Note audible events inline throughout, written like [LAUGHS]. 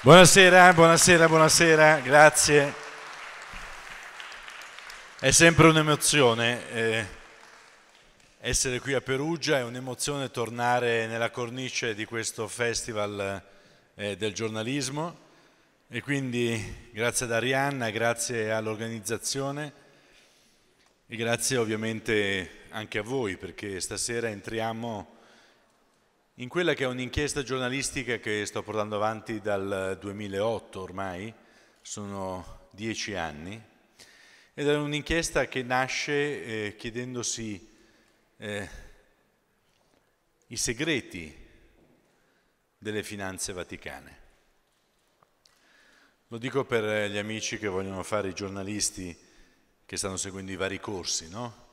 Buonasera, buonasera, buonasera, grazie. È sempre un'emozione eh, essere qui a Perugia, è un'emozione tornare nella cornice di questo festival eh, del giornalismo e quindi grazie ad Arianna, grazie all'organizzazione e grazie ovviamente anche a voi perché stasera entriamo in quella che è un'inchiesta giornalistica che sto portando avanti dal 2008 eh, ormai, sono dieci anni, ed è un'inchiesta che nasce eh, chiedendosi eh, i segreti delle finanze vaticane. Lo dico per eh, gli amici che vogliono fare i giornalisti che stanno seguendo i vari corsi, no?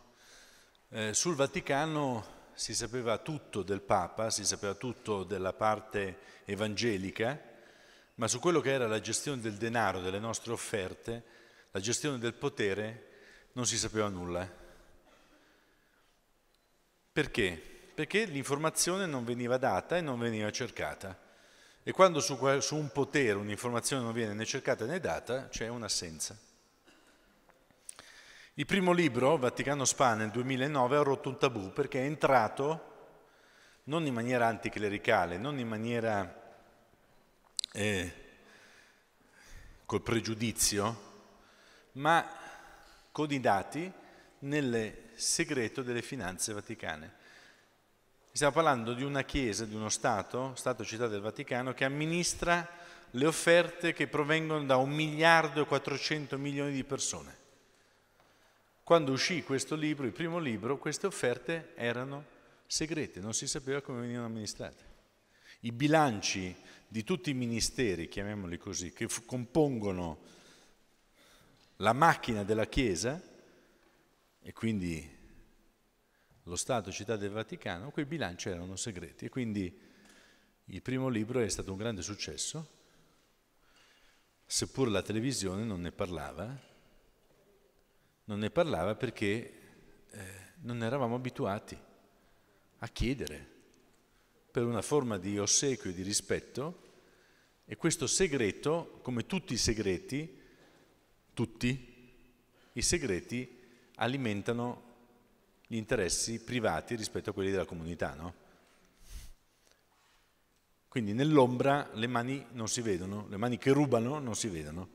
eh, sul Vaticano si sapeva tutto del Papa, si sapeva tutto della parte evangelica, ma su quello che era la gestione del denaro, delle nostre offerte, la gestione del potere, non si sapeva nulla. Perché? Perché l'informazione non veniva data e non veniva cercata. E quando su, un potere un'informazione non viene né cercata né data, c'è un'assenza. Il primo libro, Vaticano Spa, nel 2009 ha rotto un tabù perché è entrato non in maniera anticlericale, non in maniera eh, col pregiudizio, ma con i dati nel segreto delle finanze vaticane. Stiamo parlando di una Chiesa, di uno Stato, Stato Città del Vaticano, che amministra le offerte che provengono da un miliardo e 400 milioni di persone. Quando uscì questo libro, il primo libro, queste offerte erano segrete, non si sapeva come venivano amministrate. I bilanci di tutti i ministeri, chiamiamoli così, che f- compongono la macchina della Chiesa, e quindi lo Stato Città del Vaticano, quei bilanci erano segreti e quindi il primo libro è stato un grande successo, seppur la televisione non ne parlava, non ne parlava perché eh, non eravamo abituati a chiedere per una forma di ossequio e di rispetto e questo segreto, come tutti i segreti, tutti i segreti alimentano gli interessi privati rispetto a quelli della comunità, no? Quindi nell'ombra le mani non si vedono, le mani che rubano non si vedono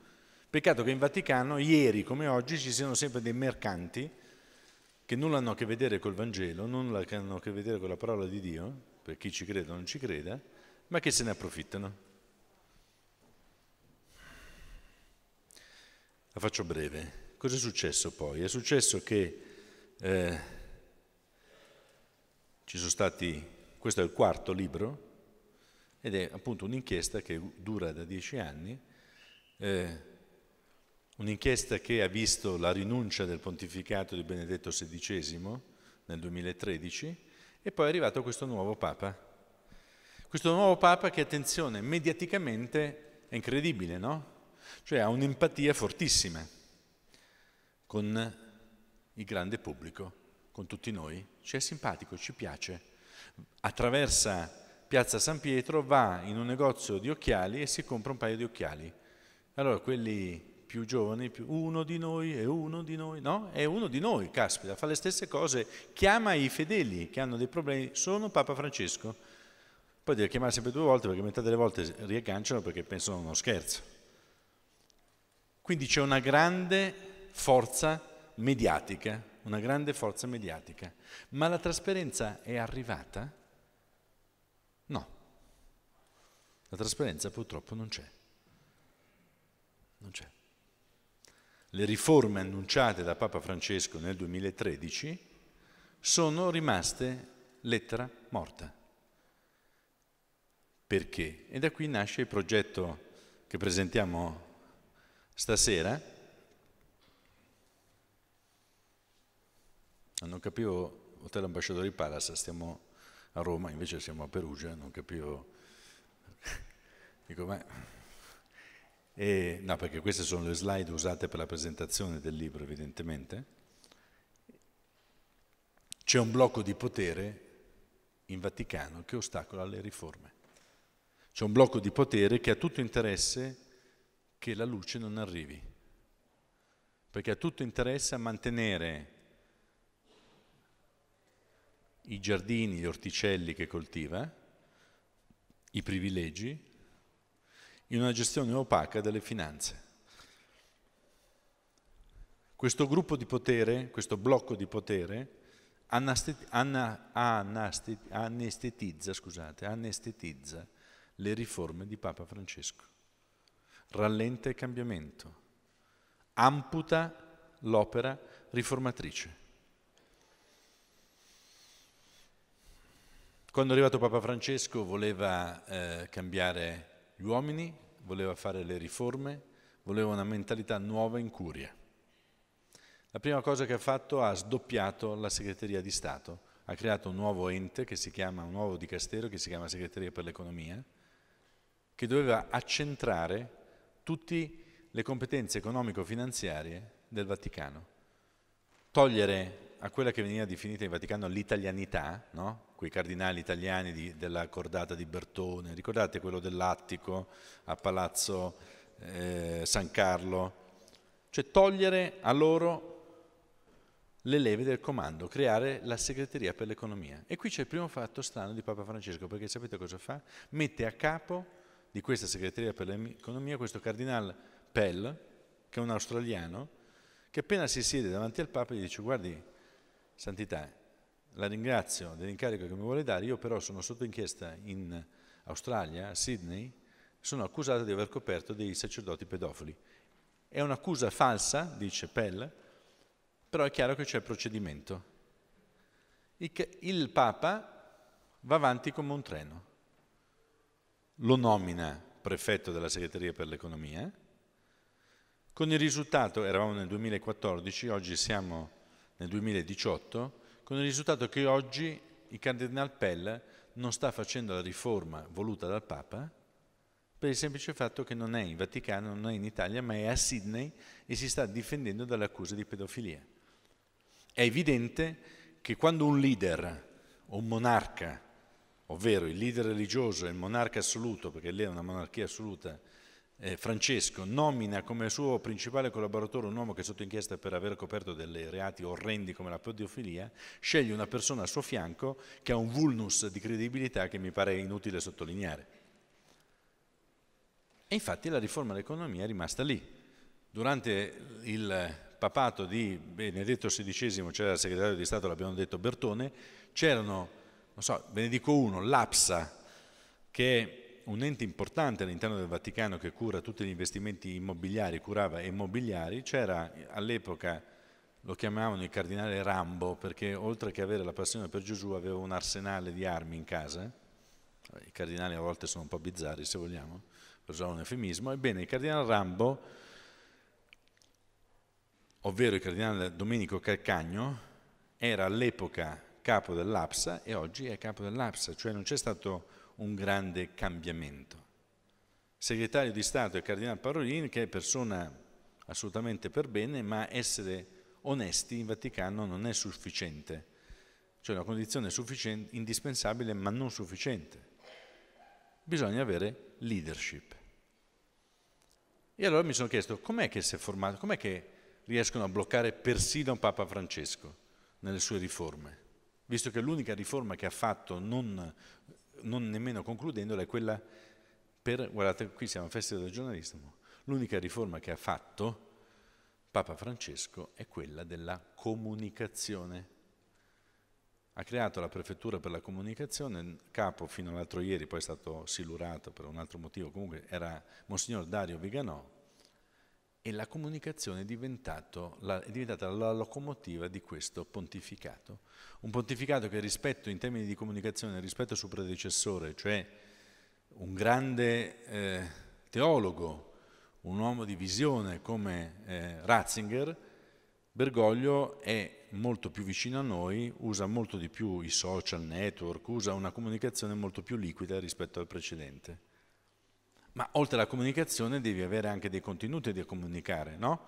Peccato che in Vaticano, ieri come oggi, ci siano sempre dei mercanti che nulla hanno a che vedere col Vangelo, nulla hanno a che vedere con la parola di Dio, per chi ci crede o non ci creda, ma che se ne approfittano. La faccio breve. Cos'è successo poi? È successo che eh, ci sono stati, questo è il quarto libro, ed è appunto un'inchiesta che dura da dieci anni, eh, Un'inchiesta che ha visto la rinuncia del pontificato di Benedetto XVI nel 2013 e poi è arrivato questo nuovo Papa. Questo nuovo Papa che, attenzione, mediaticamente è incredibile, no? Cioè ha un'empatia fortissima con il grande pubblico, con tutti noi. Ci è simpatico, ci piace. Attraversa Piazza San Pietro, va in un negozio di occhiali e si compra un paio di occhiali. Allora quelli più giovani, più, uno di noi è uno di noi, no? È uno di noi, caspita, fa le stesse cose, chiama i fedeli che hanno dei problemi, sono Papa Francesco. Poi deve chiamare sempre due volte perché metà delle volte riagganciano perché pensano uno scherzo. Quindi c'è una grande forza mediatica, una grande forza mediatica. Ma la trasparenza è arrivata? No. La trasparenza purtroppo non c'è. Non c'è le riforme annunciate da Papa Francesco nel 2013 sono rimaste lettera morta. Perché? E da qui nasce il progetto che presentiamo stasera. Ah, non capivo, Hotel Ambasciatore di Palace, stiamo a Roma, invece siamo a Perugia, non capivo. [LAUGHS] Dico, ma e, no, perché queste sono le slide usate per la presentazione del libro, evidentemente. C'è un blocco di potere in Vaticano che ostacola le riforme. C'è un blocco di potere che ha tutto interesse che la luce non arrivi, perché ha tutto interesse a mantenere i giardini, gli orticelli che coltiva, i privilegi, in una gestione opaca delle finanze. Questo gruppo di potere, questo blocco di potere, anestetizza, scusate, anestetizza le riforme di Papa Francesco, rallenta il cambiamento, amputa l'opera riformatrice. Quando è arrivato Papa Francesco voleva eh, cambiare gli uomini voleva fare le riforme, voleva una mentalità nuova in curia. La prima cosa che ha fatto ha sdoppiato la segreteria di Stato, ha creato un nuovo ente che si chiama, un nuovo dicastero che si chiama Segreteria per l'Economia, che doveva accentrare tutte le competenze economico-finanziarie del Vaticano, togliere a quella che veniva definita in Vaticano l'italianità, no? quei cardinali italiani di, della cordata di Bertone, ricordate quello dell'Attico a Palazzo eh, San Carlo, cioè togliere a loro le leve del comando, creare la segreteria per l'economia. E qui c'è il primo fatto strano di Papa Francesco, perché sapete cosa fa? Mette a capo di questa segreteria per l'economia questo cardinale Pell, che è un australiano, che appena si siede davanti al Papa gli dice guardi, Santità, la ringrazio dell'incarico che mi vuole dare, io però sono sotto inchiesta in Australia, a Sydney, sono accusata di aver coperto dei sacerdoti pedofili. È un'accusa falsa, dice Pell, però è chiaro che c'è il procedimento. Il Papa va avanti come un treno. Lo nomina prefetto della segreteria per l'economia, con il risultato, eravamo nel 2014, oggi siamo nel 2018, con il risultato che oggi il Cardinal Pell non sta facendo la riforma voluta dal Papa per il semplice fatto che non è in Vaticano, non è in Italia, ma è a Sydney e si sta difendendo dalle accuse di pedofilia. È evidente che quando un leader o un monarca, ovvero il leader religioso e il monarca assoluto, perché lei è una monarchia assoluta, eh, Francesco nomina come suo principale collaboratore un uomo che è sotto inchiesta per aver coperto dei reati orrendi come la pedofilia, sceglie una persona al suo fianco che ha un vulnus di credibilità che mi pare inutile sottolineare. E infatti la riforma dell'economia è rimasta lì. Durante il papato di Benedetto XVI, c'era il segretario di Stato, l'abbiamo detto, Bertone, c'erano, non so, Benedico I, l'Apsa, che un ente importante all'interno del Vaticano che cura tutti gli investimenti immobiliari, curava immobiliari, c'era all'epoca, lo chiamavano il cardinale Rambo, perché oltre che avere la passione per Gesù aveva un arsenale di armi in casa, i cardinali a volte sono un po' bizzarri se vogliamo, per usare un eufemismo, ebbene il cardinale Rambo, ovvero il cardinale Domenico Calcagno, era all'epoca capo dell'APSA e oggi è capo dell'APSA, cioè non c'è stato un grande cambiamento. Segretario di Stato è Cardinale Parolini, che è persona assolutamente per bene, ma essere onesti in Vaticano non è sufficiente. Cioè una condizione indispensabile ma non sufficiente. Bisogna avere leadership. E allora mi sono chiesto com'è che si è formato, com'è che riescono a bloccare persino Papa Francesco nelle sue riforme, visto che l'unica riforma che ha fatto non non nemmeno concludendola, è quella per, guardate, qui siamo a festa del giornalismo, l'unica riforma che ha fatto Papa Francesco è quella della comunicazione. Ha creato la prefettura per la comunicazione, capo fino all'altro ieri, poi è stato silurato per un altro motivo, comunque era Monsignor Dario Viganò, e la comunicazione è, la, è, diventata la locomotiva di questo pontificato. Un pontificato che rispetto in termini di comunicazione, rispetto al suo predecessore, cioè un grande eh, teologo, un uomo di visione come eh, Ratzinger, Bergoglio è molto più vicino a noi, usa molto di più i social network, usa una comunicazione molto più liquida rispetto al precedente. Ma oltre alla comunicazione devi avere anche dei contenuti da comunicare, no?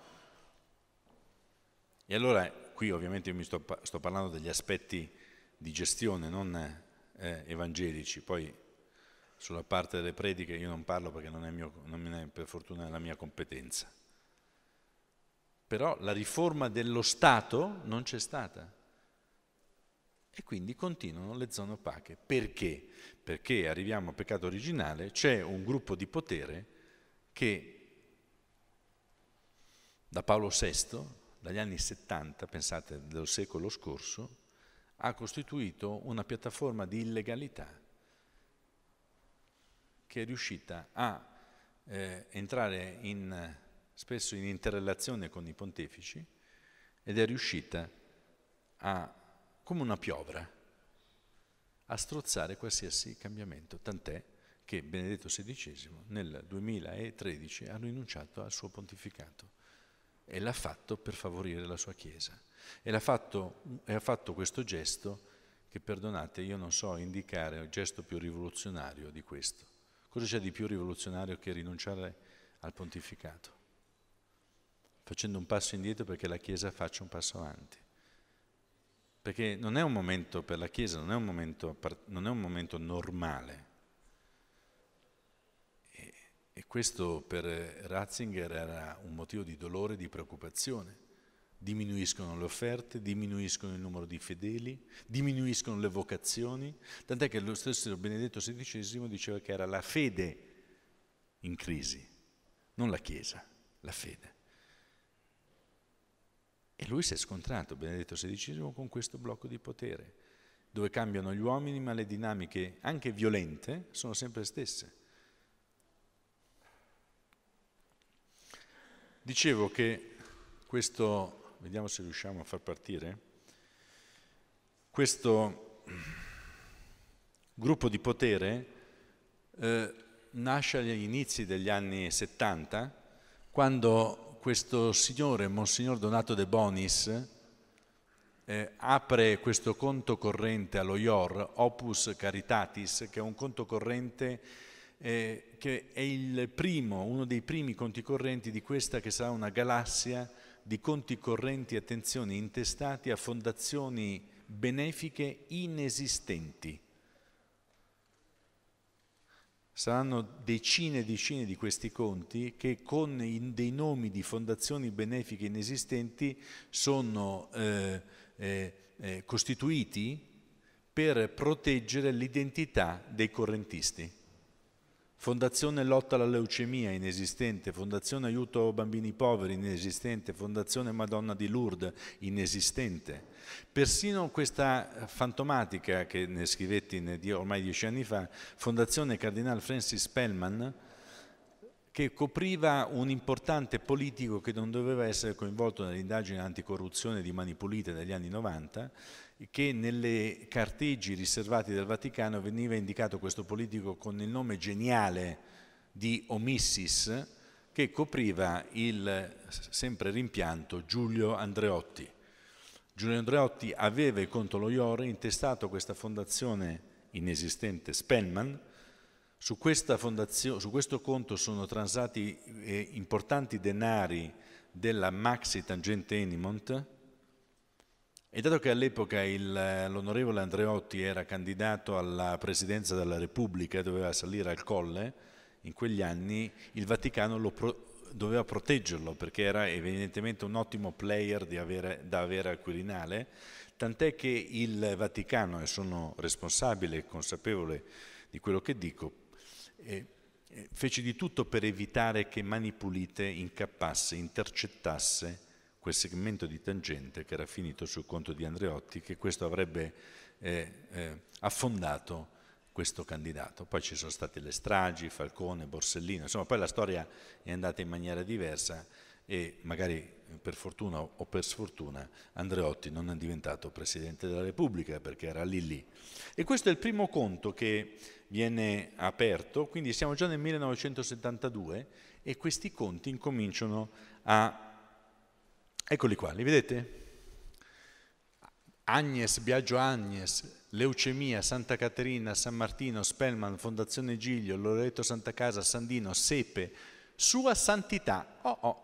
E allora qui ovviamente io mi sto, sto parlando degli aspetti di gestione, non eh, evangelici, poi sulla parte delle prediche io non parlo perché non è, mio, non è per fortuna la mia competenza. Però la riforma dello Stato non c'è stata e quindi continuano le zone opache. Perché? Perché arriviamo al peccato originale, c'è un gruppo di potere che da Paolo VI, dagli anni 70, pensate del secolo scorso, ha costituito una piattaforma di illegalità che è riuscita a eh, entrare in, spesso in interrelazione con i pontefici ed è riuscita a come una piovra a strozzare qualsiasi cambiamento, tant'è che Benedetto XVI nel 2013 ha rinunciato al suo pontificato e l'ha fatto per favorire la sua Chiesa. E, fatto, e ha fatto questo gesto che, perdonate, io non so indicare il gesto più rivoluzionario di questo. Cosa c'è di più rivoluzionario che rinunciare al pontificato? Facendo un passo indietro perché la Chiesa faccia un passo avanti perché non è un momento per la Chiesa, non è un momento, non è un momento normale. E, e questo per Ratzinger era un motivo di dolore, e di preoccupazione. Diminuiscono le offerte, diminuiscono il numero di fedeli, diminuiscono le vocazioni, tant'è che lo stesso Benedetto XVI diceva che era la fede in crisi, non la Chiesa, la fede. E lui si è scontrato, Benedetto XVI, con questo blocco di potere, dove cambiano gli uomini, ma le dinamiche, anche violente, sono sempre le stesse. Dicevo che questo, vediamo se riusciamo a far partire, questo gruppo di potere eh, nasce agli inizi degli anni 70, quando questo signore, Monsignor Donato De Bonis, eh, apre questo conto corrente allo IOR, Opus Caritatis, che è un conto corrente eh, che è primo, uno dei primi conti correnti di questa che sarà una galassia di conti correnti, attenzione, intestati a fondazioni benefiche inesistenti saranno decine e decine di questi conti che con dei nomi di fondazioni benefiche inesistenti sono eh, eh, eh costituiti per proteggere l'identità dei correntisti. Fondazione Lotta alla Leucemia inesistente, Fondazione Aiuto Bambini Poveri inesistente, Fondazione Madonna di Lourdes inesistente. Persino questa fantomatica che ne scrivetti ormai dieci anni fa, Fondazione Cardinal Francis Pellman, che copriva un importante politico che non doveva essere coinvolto nell'indagine anticorruzione di Manipulite negli anni 90, che nelle carteggi riservati del Vaticano veniva indicato questo politico con il nome geniale di Omissis che copriva il sempre rimpianto Giulio Andreotti. Giulio Andreotti aveva e contro lo Iore intestato questa fondazione inesistente Spellman, su, su, questo conto sono transati eh, importanti denari della Maxi Tangente Enimont, e dato che all'epoca eh, l'onorevole Andreotti era candidato alla presidenza della Repubblica e doveva salire al colle, in quegli anni il Vaticano pro, doveva proteggerlo perché era evidentemente un ottimo player avere, da avere al Quirinale, tant'è che il Vaticano, e sono responsabile e consapevole di quello che dico, eh, eh fece di tutto per evitare che Mani Pulite incappasse, intercettasse quel segmento di tangente che era finito sul conto di Andreotti, che questo avrebbe eh, eh, affondato questo candidato. Poi ci sono state le stragi, Falcone, Borsellino, insomma poi la storia è andata in maniera diversa e magari eh, per fortuna o per sfortuna Andreotti non è diventato Presidente della Repubblica perché era lì lì. E questo è il primo conto che viene aperto, quindi siamo già nel 1972 e questi conti incominciano a Eccoli qua, li vedete? Agnes, Biagio Agnes, Leucemia, Santa Caterina, San Martino, Spellman, Fondazione Giglio, Loreto Santa Casa, Sandino, Sepe, Sua Santità. Oh oh.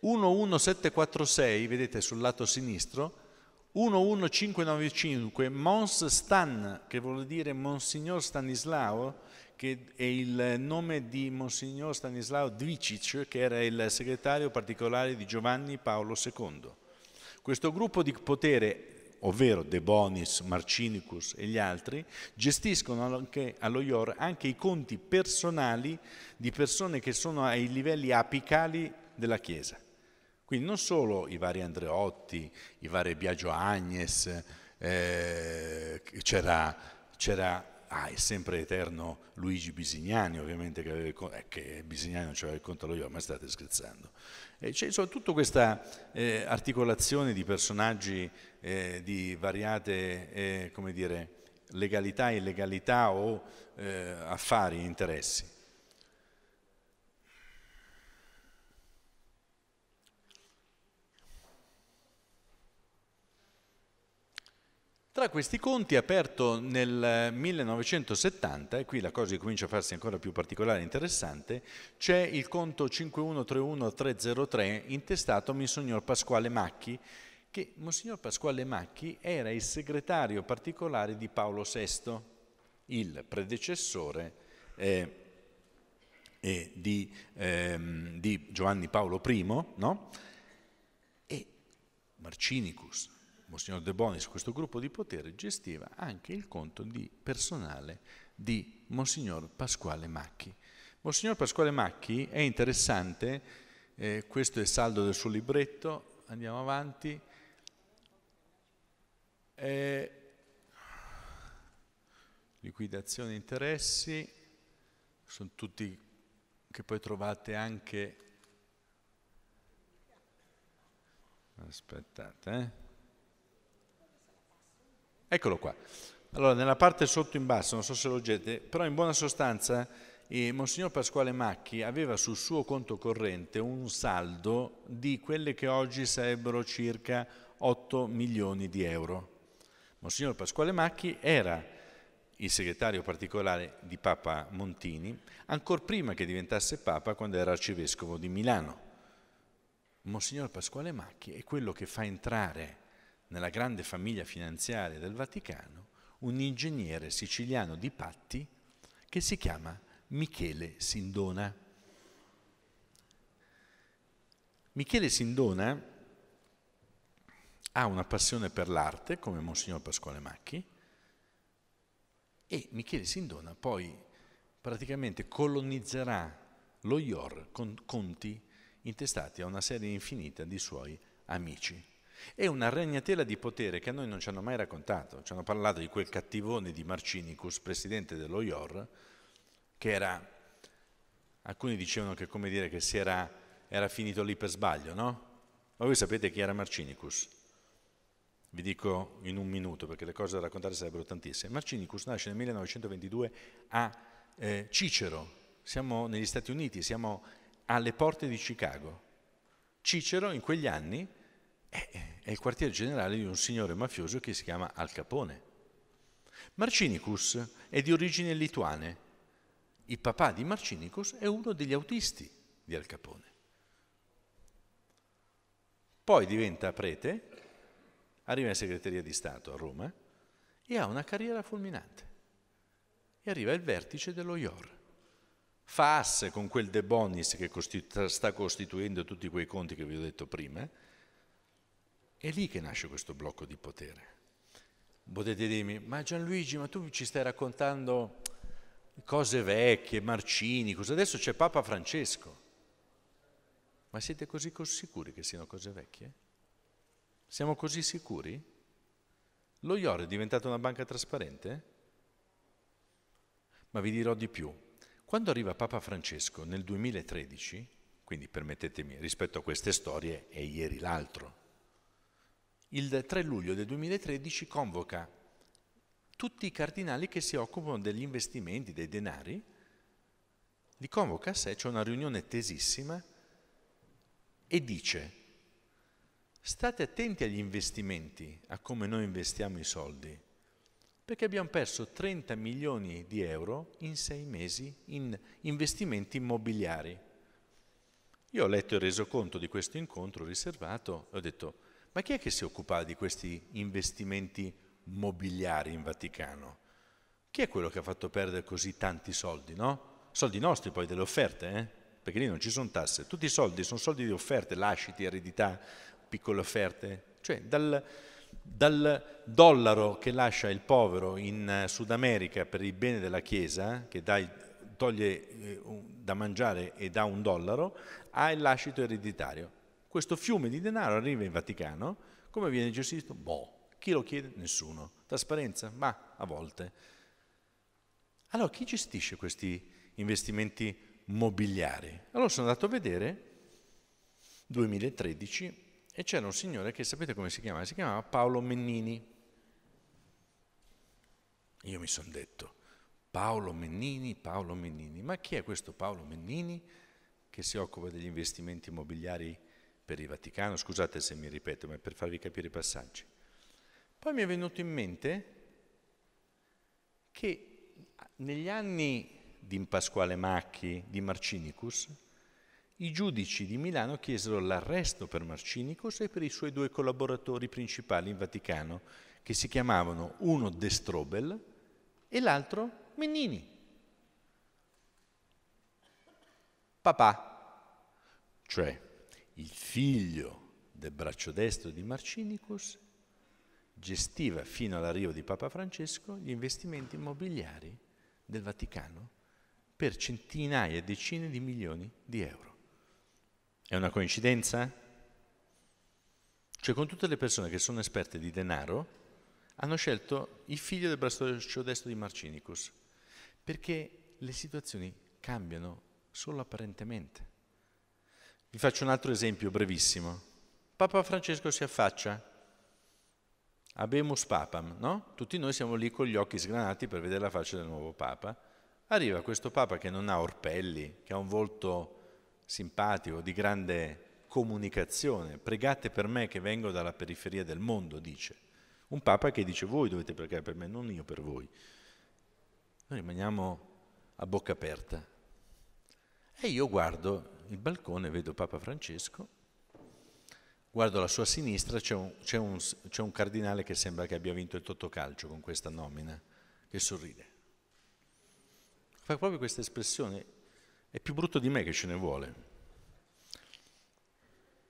11746, vedete sul lato sinistro, 11595, Mons Stan, che vuol dire Monsignor Stanislao, che è il nome di Monsignor Stanislao Dvicic, che era il segretario particolare di Giovanni Paolo II. Questo gruppo di potere, ovvero De Bonis, Marcinicus e gli altri, gestiscono anche allo IOR anche i conti personali di persone che sono ai livelli apicali della Chiesa. Quindi non solo i vari Andreotti, i vari Biagio Agnes, eh, c'era ah, è sempre eterno Luigi Bisignani, ovviamente, che, aveva, eh, che Bisignani non ci aveva il conto allo io, ma state scherzando. E c'è insomma, tutta questa eh, articolazione di personaggi eh, di variate, eh, come dire, legalità, illegalità o eh, affari, interessi. Tra questi conti, aperto nel 1970, eh, e qui la cosa comincia a farsi ancora più particolare e interessante, c'è il conto 5131303 intestato a Monsignor Pasquale Macchi, che Monsignor Pasquale Macchi era il segretario particolare di Paolo VI, il predecessore eh, eh, di, ehm, di, Giovanni Paolo I, no? e Marcinicus, Monsignor De Bonis, questo gruppo di potere, gestiva anche il conto di personale di Monsignor Pasquale Macchi. Monsignor Pasquale Macchi è interessante, eh, questo è il saldo del suo libretto, andiamo avanti. Eh, liquidazione interessi, sono tutti che poi trovate anche... Aspettate, eh Eccolo qua. Allora, nella parte sotto in basso, non so se lo leggete, però in buona sostanza eh, Monsignor Pasquale Macchi aveva sul suo conto corrente un saldo di quelle che oggi sarebbero circa 8 milioni di euro. Monsignor Pasquale Macchi era il segretario particolare di Papa Montini, ancora prima che diventasse Papa quando era arcivescovo di Milano. Monsignor Pasquale Macchi è quello che fa entrare nella grande famiglia finanziaria del Vaticano, un ingegnere siciliano di Patti che si chiama Michele Sindona. Michele Sindona ha una passione per l'arte, come Monsignor Pasquale Macchi, e Michele Sindona poi praticamente colonizzerà lo IOR con conti intestati a una serie infinita di suoi amici. È una regnatela di potere che a noi non ci hanno mai raccontato. Ci hanno parlato di quel cattivone di Marcinicus, presidente dello IOR, che era, alcuni dicevano che come dire che si era, era finito lì per sbaglio, no? Ma voi sapete chi era Marcinicus? Vi dico in un minuto perché le cose da raccontare sarebbero tantissime. Marcinicus nasce nel 1922 a eh, Cicero, siamo negli Stati Uniti, siamo alle porte di Chicago. Cicero in quegli anni è il quartier generale di un signore mafioso che si chiama Al Capone. Marcinicus è di origine lituane. Il papà di Marcinicus è uno degli autisti di Al Capone. Poi diventa prete, arriva in segreteria di Stato a Roma e ha una carriera fulminante. E arriva al vertice dello IOR. Fa asse con quel De Bonis che costitu- sta costituendo tutti quei conti che vi ho detto prima, è lì che nasce questo blocco di potere. Potete dirmi, ma Gianluigi, ma tu ci stai raccontando cose vecchie, Marcini, cosa adesso c'è Papa Francesco. Ma siete così, così sicuri che siano cose vecchie? Siamo così sicuri? Lo IOR è diventata una banca trasparente? Ma vi dirò di più. Quando arriva Papa Francesco nel 2013, quindi permettetemi, rispetto a queste storie è ieri l'altro, il 3 luglio del 2013 convoca tutti i cardinali che si occupano degli investimenti, dei denari, li convoca a sé, c'è una riunione tesissima e dice state attenti agli investimenti, a come noi investiamo i soldi, perché abbiamo perso 30 milioni di euro in sei mesi in investimenti immobiliari. Io ho letto il resoconto di questo incontro riservato e ho detto ma chi è che si occupava di questi investimenti mobiliari in Vaticano? Chi è quello che ha fatto perdere così tanti soldi, no? Soldi nostri poi, delle offerte, eh? Perché lì non ci sono tasse. Tutti i soldi sono soldi di offerte, lasciti, eredità, piccole offerte. Cioè, dal, dal dollaro che lascia il povero in eh, Sud America per il bene della Chiesa, che dai, toglie eh, da mangiare e dà un dollaro, ha il lascito ereditario. Questo fiume di denaro arriva in Vaticano, come viene gestito? Boh, chi lo chiede? Nessuno. Trasparenza? Ma a volte. Allora chi gestisce questi investimenti mobiliari? Allora sono andato a vedere 2013 e c'era un signore che sapete come si chiamava? Si chiamava Paolo Mennini. Io mi sono detto, Paolo Mennini, Paolo Mennini, ma chi è questo Paolo Mennini che si occupa degli investimenti immobiliari per il Vaticano, scusate se mi ripeto, ma per farvi capire i passaggi. Poi mi è venuto in mente che negli anni di Pasquale Macchi, di Marcinicus, i giudici di Milano chiesero l'arresto per Marcinicus e per i suoi due collaboratori principali in Vaticano, che si chiamavano uno De Strobel e l'altro Mennini. Papà, cioè il figlio del braccio destro di Marcinicus, gestiva fino all'arrivo di Papa Francesco gli investimenti immobiliari del Vaticano per centinaia e decine di milioni di euro. È una coincidenza? Cioè con tutte le persone che sono esperte di denaro hanno scelto il figlio del braccio destro di Marcinicus, perché le situazioni cambiano solo apparentemente. Vi faccio un altro esempio brevissimo. Papa Francesco si affaccia. Abemus papam, no? Tutti noi siamo lì con gli occhi sgranati per vedere la faccia del nuovo Papa. Arriva questo Papa che non ha orpelli, che ha un volto simpatico, di grande comunicazione. Pregate per me che vengo dalla periferia del mondo, dice. Un Papa che dice voi dovete pregare per me, non io per voi. Noi rimaniamo a bocca aperta. E io guardo il balcone, vedo Papa Francesco, guardo alla sua sinistra, c'è un, c'è un, c'è un cardinale che sembra che abbia vinto il Totocalcio con questa nomina, che sorride. Fa proprio questa espressione, è più brutto di me che ce ne vuole.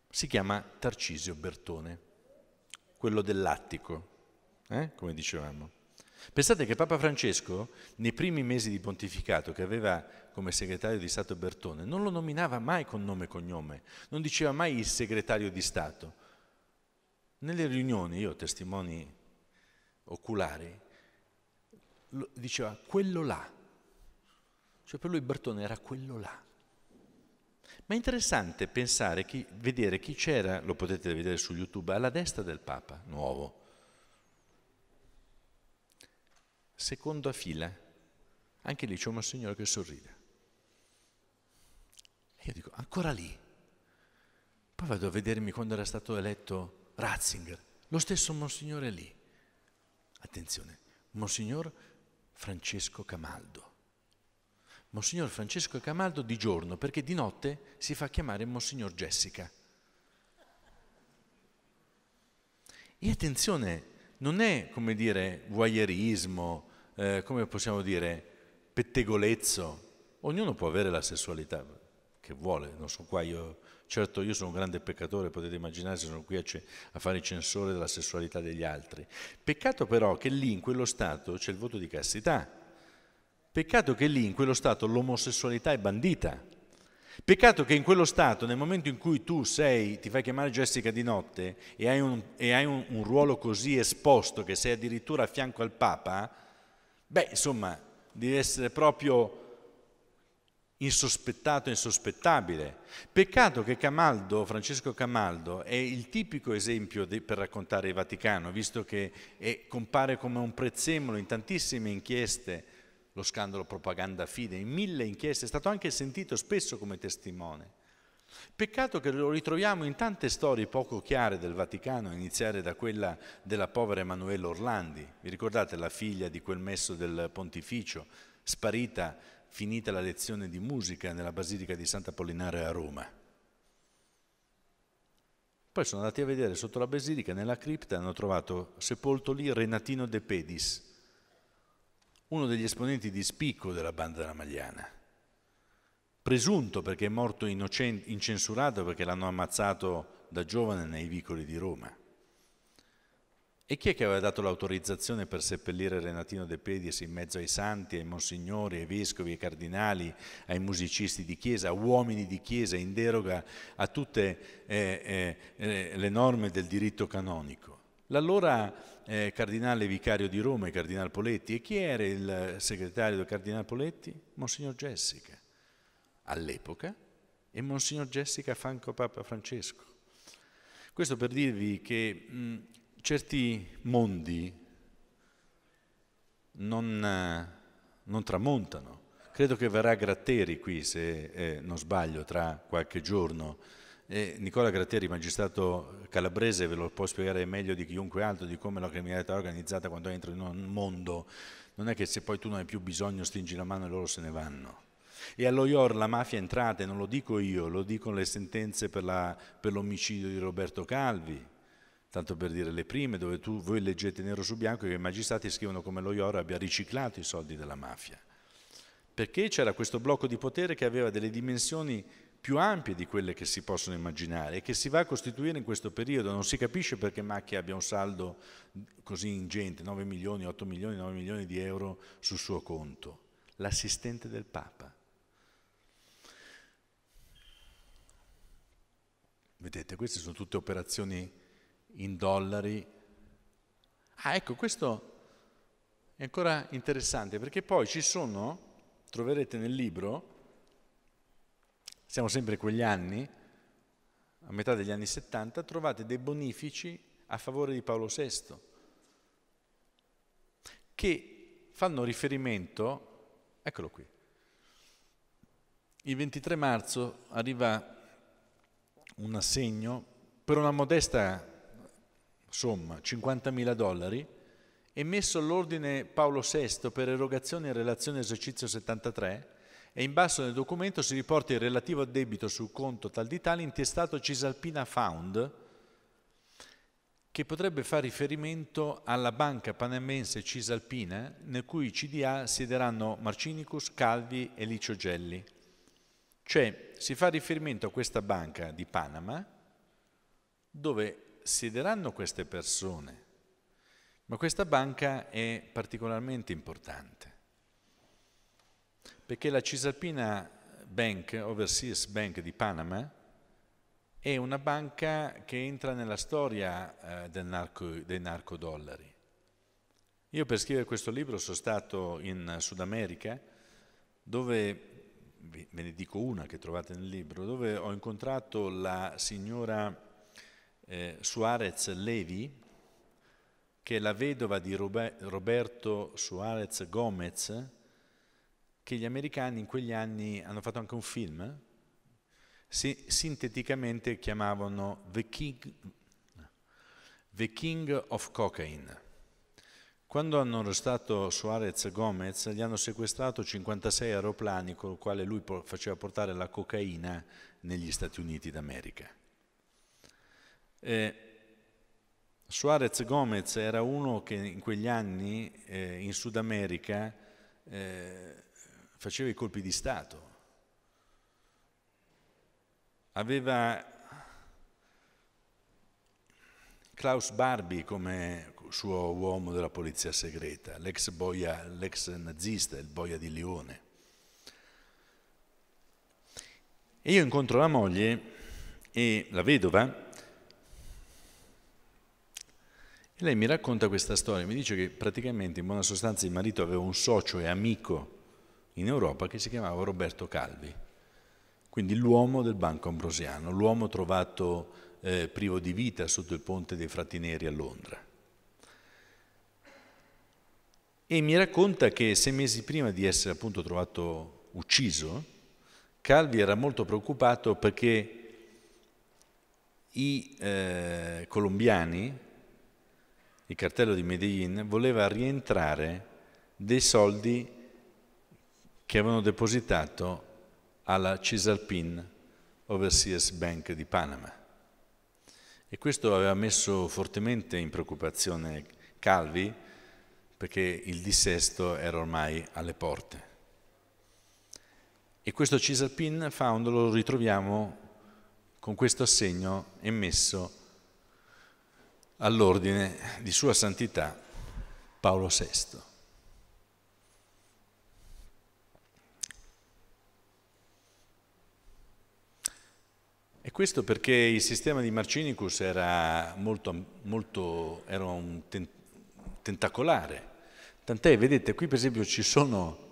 Si chiama Tarcisio Bertone, quello dell'Attico, eh? come dicevamo. Pensate che Papa Francesco, nei primi mesi di pontificato che aveva come segretario di Stato Bertone, non lo nominava mai con nome e cognome, non diceva mai il segretario di Stato. Nelle riunioni, io ho testimoni oculari, diceva quello là. Cioè per lui Bertone era quello là. Ma è interessante pensare, chi, vedere chi c'era, lo potete vedere su YouTube, alla destra del Papa, nuovo, seconda fila, anche lì c'è un signore che sorride. E io dico, ancora lì. Poi vado a vedermi quando era stato eletto Ratzinger, lo stesso Monsignore lì. Attenzione, Monsignor Francesco Camaldo. Monsignor Francesco Camaldo di giorno, perché di notte si fa chiamare Monsignor Jessica. E attenzione, non è come dire voyeurismo, eh, come possiamo dire, pettegolezzo. Ognuno può avere la sessualità che vuole, non sono qua io, certo io sono un grande peccatore, potete immaginare se sono qui a, ce, a fare il censore della sessualità degli altri. Peccato però che lì in quello Stato c'è il voto di castità, peccato che lì in quello Stato l'omosessualità è bandita. Peccato che in quello stato, nel momento in cui tu sei, ti fai chiamare Jessica di notte e hai un, e hai un, un ruolo così esposto che sei addirittura a fianco al Papa, Beh, insomma, devi essere proprio insospettato, e insospettabile. Peccato che Camaldo, Francesco Camaldo, è il tipico esempio di, per raccontare il Vaticano, visto che è, compare come un prezzemolo in tantissime inchieste, lo scandalo propaganda fide, in mille inchieste, è stato anche sentito spesso come testimone. Peccato che lo ritroviamo in tante storie poco chiare del Vaticano, a iniziare da quella della povera Emanuela Orlandi. Vi ricordate la figlia di quel messo del pontificio, sparita finita la lezione di musica nella Basilica di Sant'Apollinare a Roma? Poi sono andati a vedere sotto la basilica, nella cripta, hanno trovato sepolto lì Renatino De Pedis, uno degli esponenti di spicco della banda della Magliana presunto perché è morto incensurato perché l'hanno ammazzato da giovane nei vicoli di Roma. E chi è che aveva dato l'autorizzazione per seppellire Renatino De Pedis in mezzo ai santi, ai monsignori, ai vescovi, ai cardinali, ai musicisti di chiesa, a uomini di chiesa in deroga a tutte eh, eh, eh le norme del diritto canonico? L'allora eh, cardinale vicario di Roma, il cardinale Poletti, e chi era il segretario del cardinale Poletti? Monsignor Jessica all'epoca e Monsignor Jessica Franco Papa Francesco. Questo per dirvi che mh, certi mondi non, eh, non, tramontano. Credo che verrà Gratteri qui, se eh, non sbaglio, tra qualche giorno. E Nicola Gratteri, magistrato calabrese, ve lo può spiegare meglio di chiunque altro di come la criminalità organizzata quando entra in un mondo non è che se poi tu non hai più bisogno stringi la mano e loro se ne vanno. E allo IOR la mafia è entrata, e non lo dico io, lo dicono le sentenze per, la, per l'omicidio di Roberto Calvi, tanto per dire le prime, dove tu, voi leggete nero su bianco che i magistrati scrivono come lo IOR abbia riciclato i soldi della mafia. Perché c'era questo blocco di potere che aveva delle dimensioni più ampie di quelle che si possono immaginare e che si va a costituire in questo periodo. Non si capisce perché Macchia abbia un saldo così ingente, 9 milioni, 8 milioni, 9 milioni di euro sul suo conto. L'assistente del Papa. Vedete, queste sono tutte operazioni in dollari. Ah, ecco, questo è ancora interessante perché poi ci sono, troverete nel libro, siamo sempre in quegli anni, a metà degli anni 70, trovate dei bonifici a favore di Paolo VI, che fanno riferimento, eccolo qui, il 23 marzo arriva un assegno per una modesta somma, 50.000 dollari, emesso all'ordine Paolo VI per erogazione in relazione esercizio 73 e in basso nel documento si riporta il relativo debito sul conto tal di tale intestato Cisalpina Found che potrebbe fare riferimento alla banca panamense Cisalpina nel cui CDA siederanno Marcinicus, Calvi e Licio Gelli. Cioè si fa riferimento a questa banca di Panama dove siederanno queste persone, ma questa banca è particolarmente importante perché la Cisalpina Bank, Overseas Bank di Panama, è una banca che entra nella storia eh, del narco, dei narcodollari. Io per scrivere questo libro sono stato in Sud America, dove ve ne dico una che trovate nel libro, dove ho incontrato la signora eh, Suarez Levi, che è la vedova di Roberto Suarez Gomez, che gli americani in quegli anni hanno fatto anche un film, si, sinteticamente chiamavano The King, The King of Cocaine quando hanno arrestato Suarez Gomez gli hanno sequestrato 56 aeroplani con i quali lui faceva portare la cocaina negli Stati Uniti d'America. Suarez Gomez era uno che in quegli anni eh, in Sud America eh, faceva i colpi di Stato. Aveva Klaus Barbie come, suo uomo della polizia segreta, l'ex, boia, l'ex nazista, il boia di Lione. E io incontro la moglie e la vedova e lei mi racconta questa storia, mi dice che praticamente in buona sostanza il marito aveva un socio e amico in Europa che si chiamava Roberto Calvi, quindi l'uomo del Banco Ambrosiano, l'uomo trovato eh, privo di vita sotto il ponte dei Frati Neri a Londra e mi racconta che sei mesi prima di essere appunto trovato ucciso, Calvi era molto preoccupato perché i eh, colombiani, il cartello di Medellin, voleva rientrare dei soldi che avevano depositato alla Cisalpin Overseas Bank di Panama. E questo aveva messo fortemente in preoccupazione Calvi, perché il dissesto era ormai alle porte. E questo Cesar Found lo ritroviamo con questo assegno emesso all'ordine di Sua Santità Paolo VI. E questo perché il sistema di Marcinicus era, molto, molto, era un, tentativo tentacolare. Tant'è, vedete, qui per esempio ci sono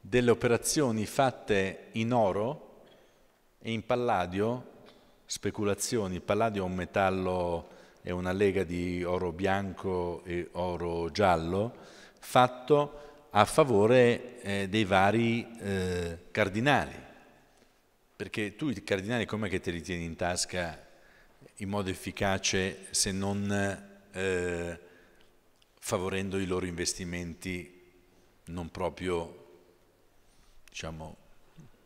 delle operazioni fatte in oro e in palladio, speculazioni, il palladio è un metallo, è una lega di oro bianco e oro giallo, fatto a favore eh, dei vari eh, cardinali. Perché tu i cardinali com'è che te li tieni in tasca in modo efficace se non eh, favorendo i loro investimenti non proprio, diciamo,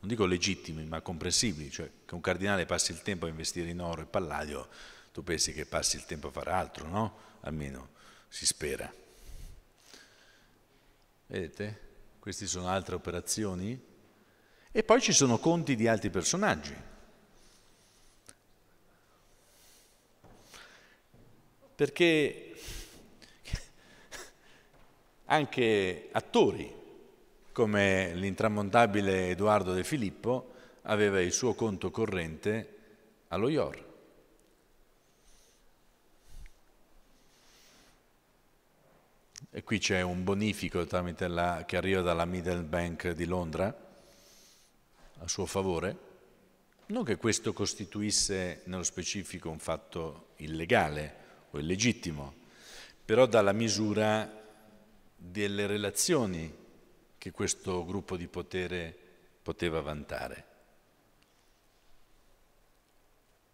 non dico legittimi, ma comprensibili, cioè che un cardinale passi il tempo a investire in oro e palladio, tu pensi che passi il tempo a fare altro, no? Almeno si spera. Vedete? Queste sono altre operazioni. E poi ci sono conti di altri personaggi. Perché anche attori come l'intramontabile Edoardo De Filippo aveva il suo conto corrente allo IOR. E qui c'è un bonifico la, che arriva dalla Middle Bank di Londra a suo favore. Non che questo costituisse nello specifico un fatto illegale o illegittimo, però dalla misura delle relazioni che questo gruppo di potere poteva vantare.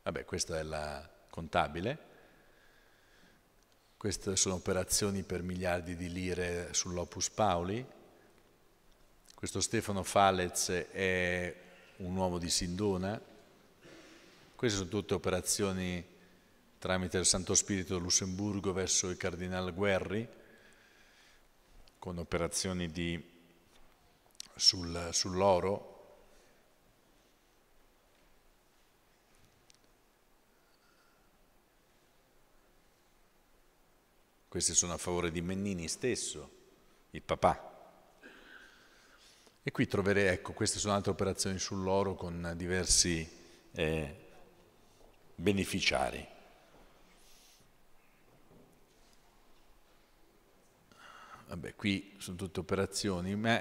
Vabbè, questa è la contabile. Queste sono operazioni per miliardi di lire sull'Opus Pauli. Questo Stefano Falez è un uomo di Sindona. Queste sono tutte operazioni tramite il Santo Spirito Lussemburgo verso il Cardinal Guerri con operazioni di, sul, sull'oro, queste sono a favore di Mennini stesso, il papà. E qui troverei, ecco, queste sono altre operazioni sull'oro con diversi eh, beneficiari. vabbè, qui sono tutte operazioni, ma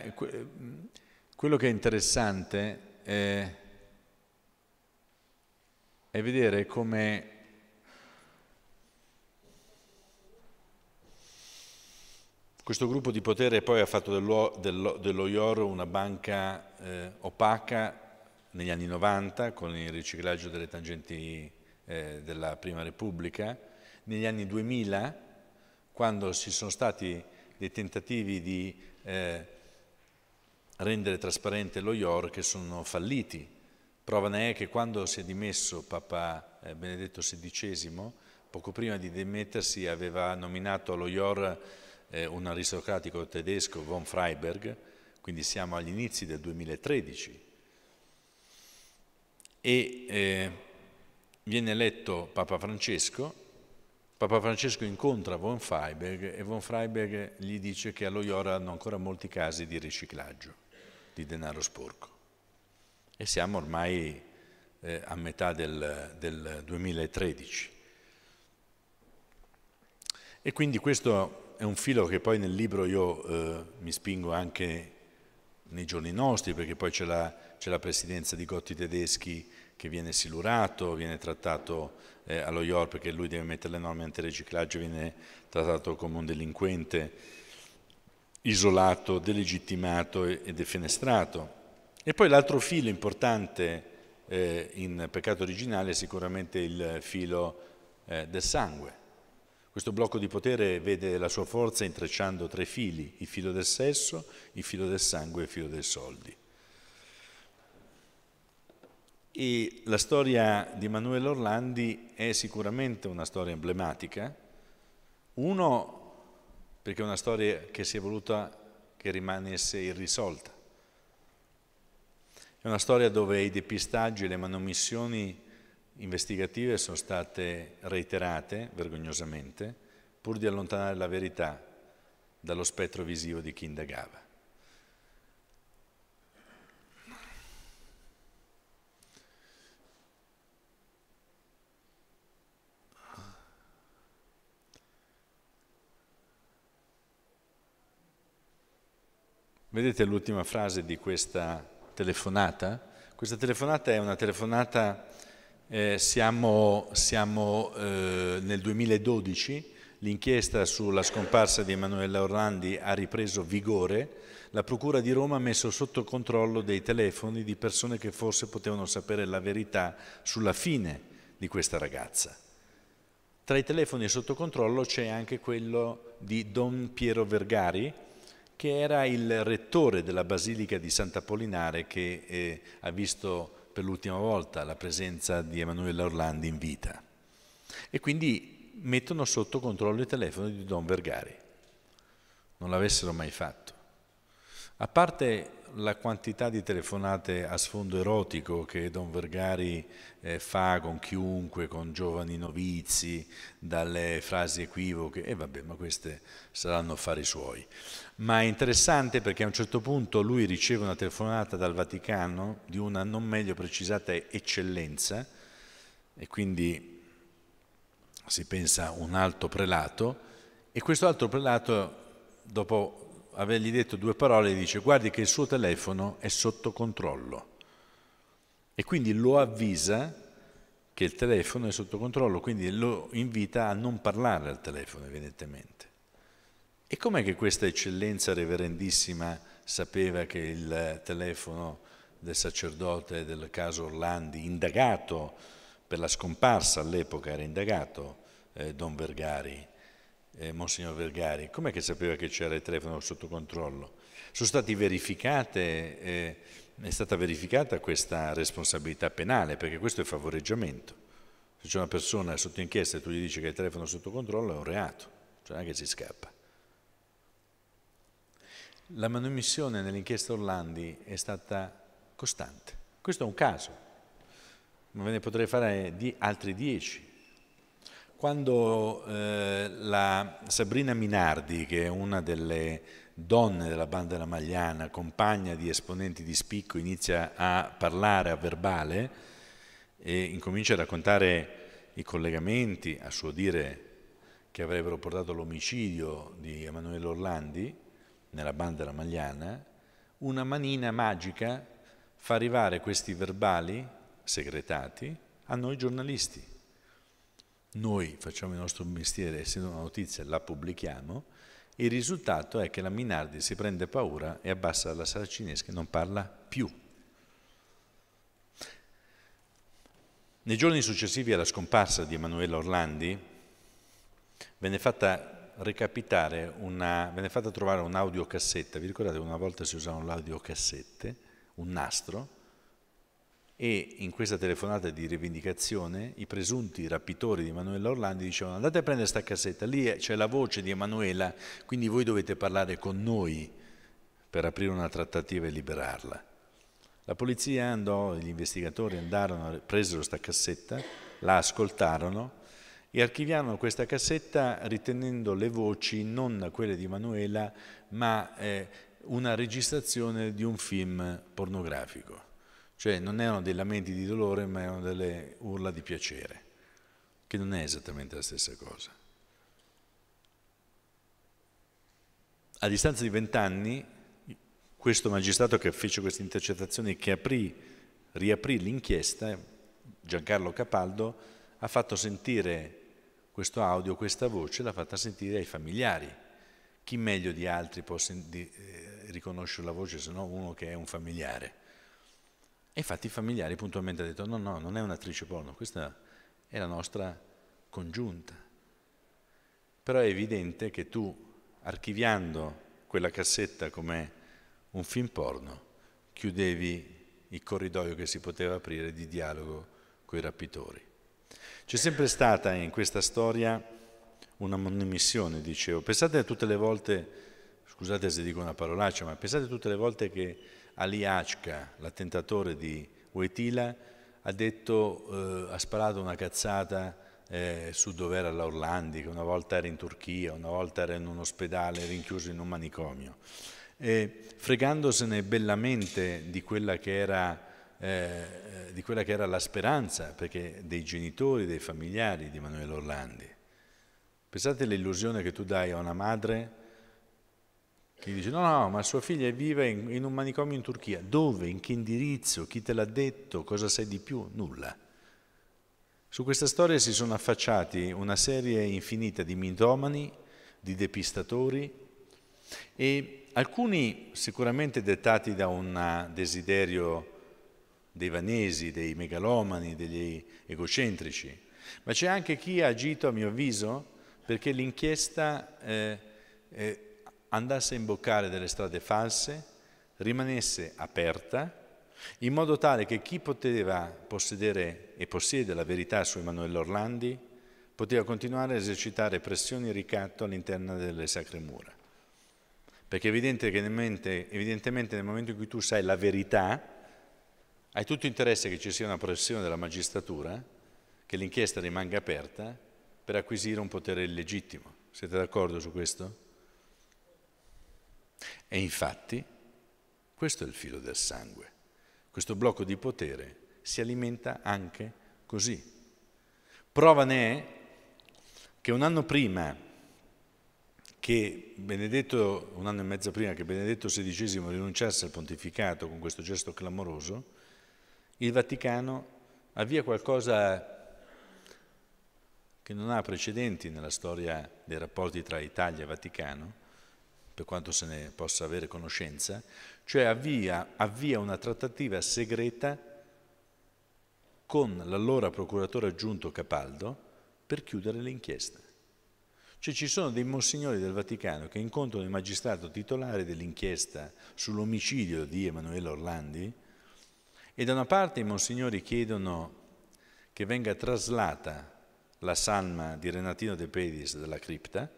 quello che è interessante è, è vedere come Questo gruppo di potere poi ha fatto dello, dello, dello IOR una banca eh, opaca negli anni 90 con il riciclaggio delle tangenti eh, della Prima Repubblica. Negli anni 2000, quando si sono stati dei tentativi di eh, rendere trasparente lo IOR che sono falliti. Prova ne è che quando si è dimesso Papa eh, Benedetto XVI, poco prima di dimettersi aveva nominato allo IOR eh, un aristocratico tedesco, von Freiberg, quindi siamo agli inizi del 2013. E eh, viene eletto Papa Francesco Papa Francesco incontra von Freiberg e von Freiberg gli dice che a Loyola hanno ancora molti casi di riciclaggio di denaro sporco. E siamo ormai eh, a metà del, del 2013. E quindi questo è un filo che poi nel libro io eh, mi spingo anche nei giorni nostri, perché poi c'è la, la, presidenza di Gotti tedeschi che viene silurato, viene trattato eh, allo IOR perché lui deve mettere le norme antiriciclaggio, viene trattato come un delinquente isolato, delegittimato e, e defenestrato. E poi l'altro filo importante eh, in peccato originale è sicuramente il filo eh, del sangue. Questo blocco di potere vede la sua forza intrecciando tre fili, il filo del sesso, il filo del sangue e il filo dei soldi. E la storia di Emanuele Orlandi è sicuramente una storia emblematica. Uno, perché è una storia che si è voluta che rimanesse irrisolta. È una storia dove i depistaggi e le manomissioni investigative sono state reiterate vergognosamente pur di allontanare la verità dallo spettro visivo di chi indagava. Vedete l'ultima frase di questa telefonata? Questa telefonata è una telefonata, eh, siamo, siamo eh, nel 2012, l'inchiesta sulla scomparsa di Emanuela Orlandi ha ripreso vigore, la Procura di Roma ha messo sotto controllo dei telefoni di persone che forse potevano sapere la verità sulla fine di questa ragazza. Tra i telefoni sotto controllo c'è anche quello di Don Piero Vergari, che era il rettore della Basilica di Sant'Apollinare che eh, ha visto per l'ultima volta la presenza di Emanuele Orlandi in vita. E quindi mettono sotto controllo il telefono di Don Vergari. Non l'avessero mai fatto. A parte la quantità di telefonate a sfondo erotico che Don Vergari eh, fa con chiunque, con giovani novizi, dalle frasi equivoche, e eh, vabbè, ma queste saranno affari suoi. Ma è interessante perché a un certo punto lui riceve una telefonata dal Vaticano di una non meglio precisata eccellenza, e quindi si pensa un alto prelato, e questo alto prelato, dopo avergli detto due parole dice guardi che il suo telefono è sotto controllo e quindi lo avvisa che il telefono è sotto controllo, quindi lo invita a non parlare al telefono evidentemente. E com'è che questa eccellenza reverendissima sapeva che il telefono del sacerdote del caso Orlandi, indagato per la scomparsa all'epoca, era indagato eh, Don Vergari, eh, Monsignor Vergari, com'è che sapeva che c'era il telefono sotto controllo? Sono stati verificate, eh, è stata verificata questa responsabilità penale, perché questo è favoreggiamento. Se c'è una persona sotto inchiesta e tu gli dici che il telefono è sotto controllo è un reato, cioè non è che si scappa. La manomissione nell'inchiesta Orlandi è stata costante. Questo è un caso, ma ve ne potrei fare di altri dieci. Quando eh, la Sabrina Minardi, che è una delle donne della banda della Magliana, compagna di esponenti di spicco, inizia a parlare a verbale e incomincia a raccontare i collegamenti, a suo dire, che avrebbero portato all'omicidio di Emanuele Orlandi nella banda della Magliana, una manina magica fa arrivare questi verbali segretati a noi giornalisti. Noi facciamo il nostro mestiere, essendo una notizia la pubblichiamo, il risultato è che la Minardi si prende paura e abbassa la sala saracinesca e non parla più. Nei giorni successivi alla scomparsa di Emanuela Orlandi venne fatta recapitare una, venne fatta trovare un'audiocassetta, vi ricordate una volta si usavano le audiocassette, un nastro, e in questa telefonata di rivendicazione i presunti rapitori di Emanuela Orlandi dicevano andate a prendere sta cassetta, lì c'è la voce di Emanuela, quindi voi dovete parlare con noi per aprire una trattativa e liberarla. La polizia andò, gli investigatori andarono, presero sta cassetta, la ascoltarono e archiviarono questa cassetta ritenendo le voci non quelle di Emanuela ma eh, una registrazione di un film pornografico. Cioè non erano dei lamenti di dolore, ma erano delle urla di piacere, che non è esattamente la stessa cosa. A distanza di vent'anni, questo magistrato che fece queste intercettazioni, che aprì, riaprì l'inchiesta, Giancarlo Capaldo, ha fatto sentire questo audio, questa voce, l'ha fatta sentire ai familiari. Chi meglio di altri può senti- eh, riconoscere la voce se no uno che è un familiare? E infatti i familiari puntualmente hanno detto no, no, non è un'attrice porno, questa è la nostra congiunta. Però è evidente che tu, archiviando quella cassetta come un film porno, chiudevi il corridoio che si poteva aprire di dialogo con i rapitori. C'è sempre stata in questa storia una monomissione, dicevo. Pensate a tutte le volte, scusate se dico una parolaccia, ma pensate a tutte le volte che Ali Achka, l'attentatore di Wetila, ha, detto, eh, ha sparato una cazzata eh, su dov'era la Orlandi, che una volta era in Turchia, una volta era in un ospedale rinchiuso in un manicomio, e fregandosene bellamente di quella che era... Eh, di quella che era la speranza perché dei genitori, dei familiari di Emanuele Orlandi. Pensate all'illusione che tu dai a una madre che dice no, no, ma sua figlia vive in, in un manicomio in Turchia. Dove? In che indirizzo? Chi te l'ha detto? Cosa sai di più? Nulla. Su questa storia si sono affacciati una serie infinita di mitomani, di depistatori e alcuni sicuramente dettati da un desiderio dei vanesi, dei megalomani, degli egocentrici, ma c'è anche chi ha agito, a mio avviso, perché l'inchiesta eh, eh, andasse a imboccare delle strade false, rimanesse aperta, in modo tale che chi poteva possedere e possiede la verità su Emanuele Orlandi poteva continuare a esercitare pressione e ricatto all'interno delle sacre mura. Perché è evidente che nel mente, evidentemente nel momento in cui tu sai la verità, hai tutto interesse che ci sia una pressione della magistratura, che l'inchiesta rimanga aperta per acquisire un potere illegittimo. Siete d'accordo su questo? E infatti questo è il filo del sangue. Questo blocco di potere si alimenta anche così. Prova ne è che un anno prima che Benedetto, un anno e mezzo prima che Benedetto XVI rinunciasse al pontificato con questo gesto clamoroso, il Vaticano avvia qualcosa che non ha precedenti nella storia dei rapporti tra Italia e Vaticano, per quanto se ne possa avere conoscenza, cioè avvia, avvia una trattativa segreta con l'allora procuratore aggiunto Capaldo per chiudere l'inchiesta. Cioè ci sono dei monsignori del Vaticano che incontrano il magistrato titolare dell'inchiesta sull'omicidio di Emanuele Orlandi e da una parte i monsignori chiedono che venga traslata la salma di Renatino De Pedis dalla cripta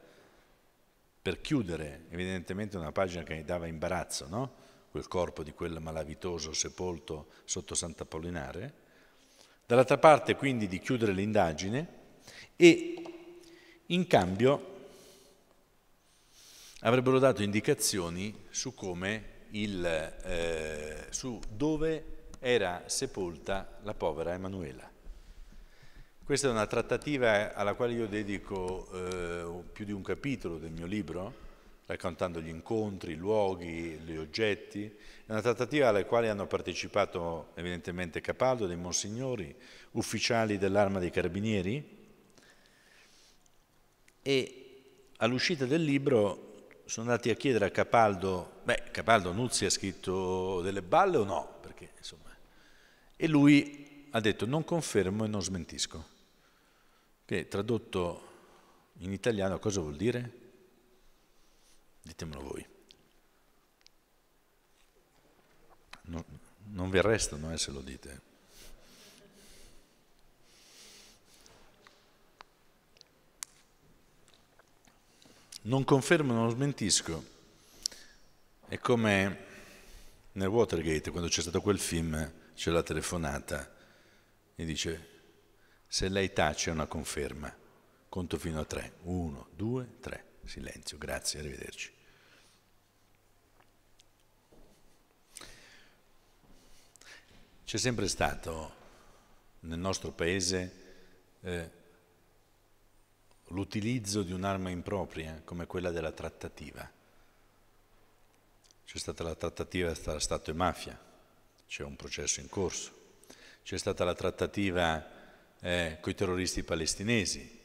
per chiudere evidentemente una pagina che mi dava imbarazzo, no? quel corpo di quel malavitoso sepolto sotto Sant'Apollinare, dall'altra parte quindi di chiudere l'indagine e in cambio avrebbero dato indicazioni su, il, eh, su dove era sepolta la povera Emanuela. Questa è una trattativa alla quale io dedico eh, più di un capitolo del mio libro, raccontando gli incontri, i luoghi, gli oggetti. È una trattativa alla quale hanno partecipato evidentemente Capaldo, dei Monsignori, ufficiali dell'arma dei carabinieri. E all'uscita del libro sono andati a chiedere a Capaldo, beh, Capaldo Nuzzi ha scritto delle balle o no? Perché, insomma... E lui ha detto non confermo e non smentisco che tradotto in italiano cosa vuol dire? Ditemelo voi. No, non vi arrestano eh, se lo dite. Non confermo, non smentisco. È come nel Watergate, quando c'è stato quel film, c'è la telefonata e dice se lei tace è una conferma. Conto fino a tre. Uno, due, tre. Silenzio. Grazie, arrivederci. C'è sempre stato nel nostro paese eh, l'utilizzo di un'arma impropria come quella della trattativa. C'è stata la trattativa tra Stato e mafia, c'è un processo in corso, c'è stata la trattativa eh, con i terroristi palestinesi.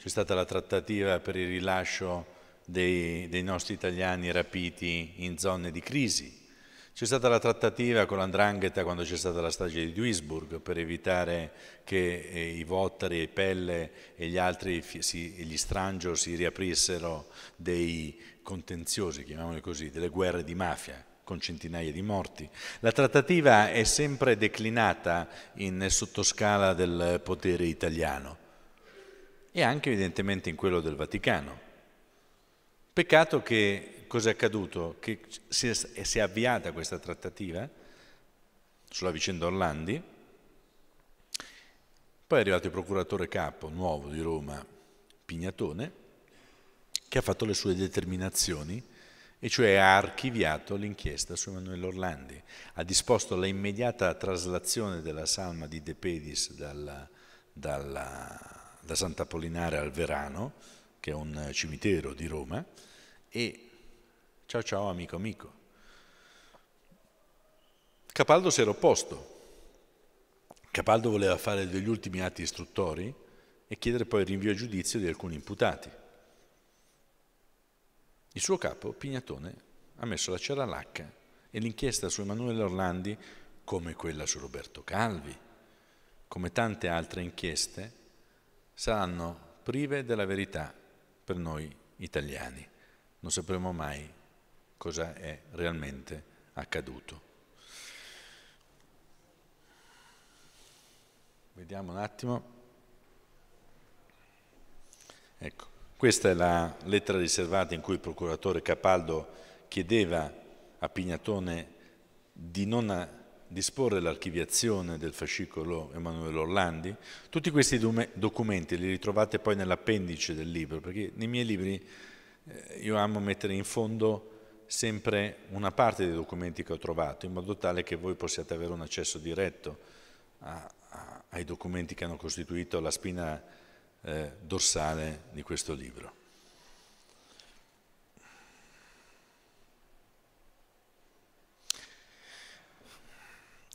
C'è stata la trattativa per il rilascio dei, dei nostri italiani rapiti in zone di crisi. C'è stata la trattativa con l'Andrangheta quando c'è stata la strage di Duisburg per evitare che eh, i Vottari, i Pelle e gli altri, gli Strangio, si riaprissero dei contenziosi, chiamiamoli così, delle guerre di mafia con centinaia di morti. La trattativa è sempre declinata in sottoscala del potere italiano e anche evidentemente in quello del Vaticano. Peccato che cosa è accaduto? Che si è, si è avviata questa trattativa sulla vicenda Orlandi, poi è arrivato il procuratore capo nuovo di Roma, Pignatone, che ha fatto le sue determinazioni e cioè ha archiviato l'inchiesta su Emanuele Orlandi, ha disposto la immediata traslazione della salma di De Pedis dalla, dalla, da Sant'Apollinare al Verano, che è un cimitero di Roma, e ciao ciao amico amico. Capaldo si era opposto. Capaldo voleva fare degli ultimi atti istruttori e chiedere poi il rinvio a giudizio di alcuni imputati. Il suo capo, Pignatone, ha messo la ceralacca e l'inchiesta su Emanuele Orlandi, come quella su Roberto Calvi, come tante altre inchieste, saranno prive della verità per noi italiani. Non sapremo mai cosa è realmente accaduto. Vediamo un attimo. Ecco. Questa è la lettera riservata in cui il procuratore Capaldo chiedeva a Pignatone di non disporre l'archiviazione del fascicolo Emanuele Orlandi. Tutti questi documenti li ritrovate poi nell'appendice del libro, perché nei miei libri eh, io amo mettere in fondo sempre una parte dei documenti che ho trovato, in modo tale che voi possiate avere un accesso diretto a, a, ai documenti che hanno costituito la spina eh, dorsale di questo libro.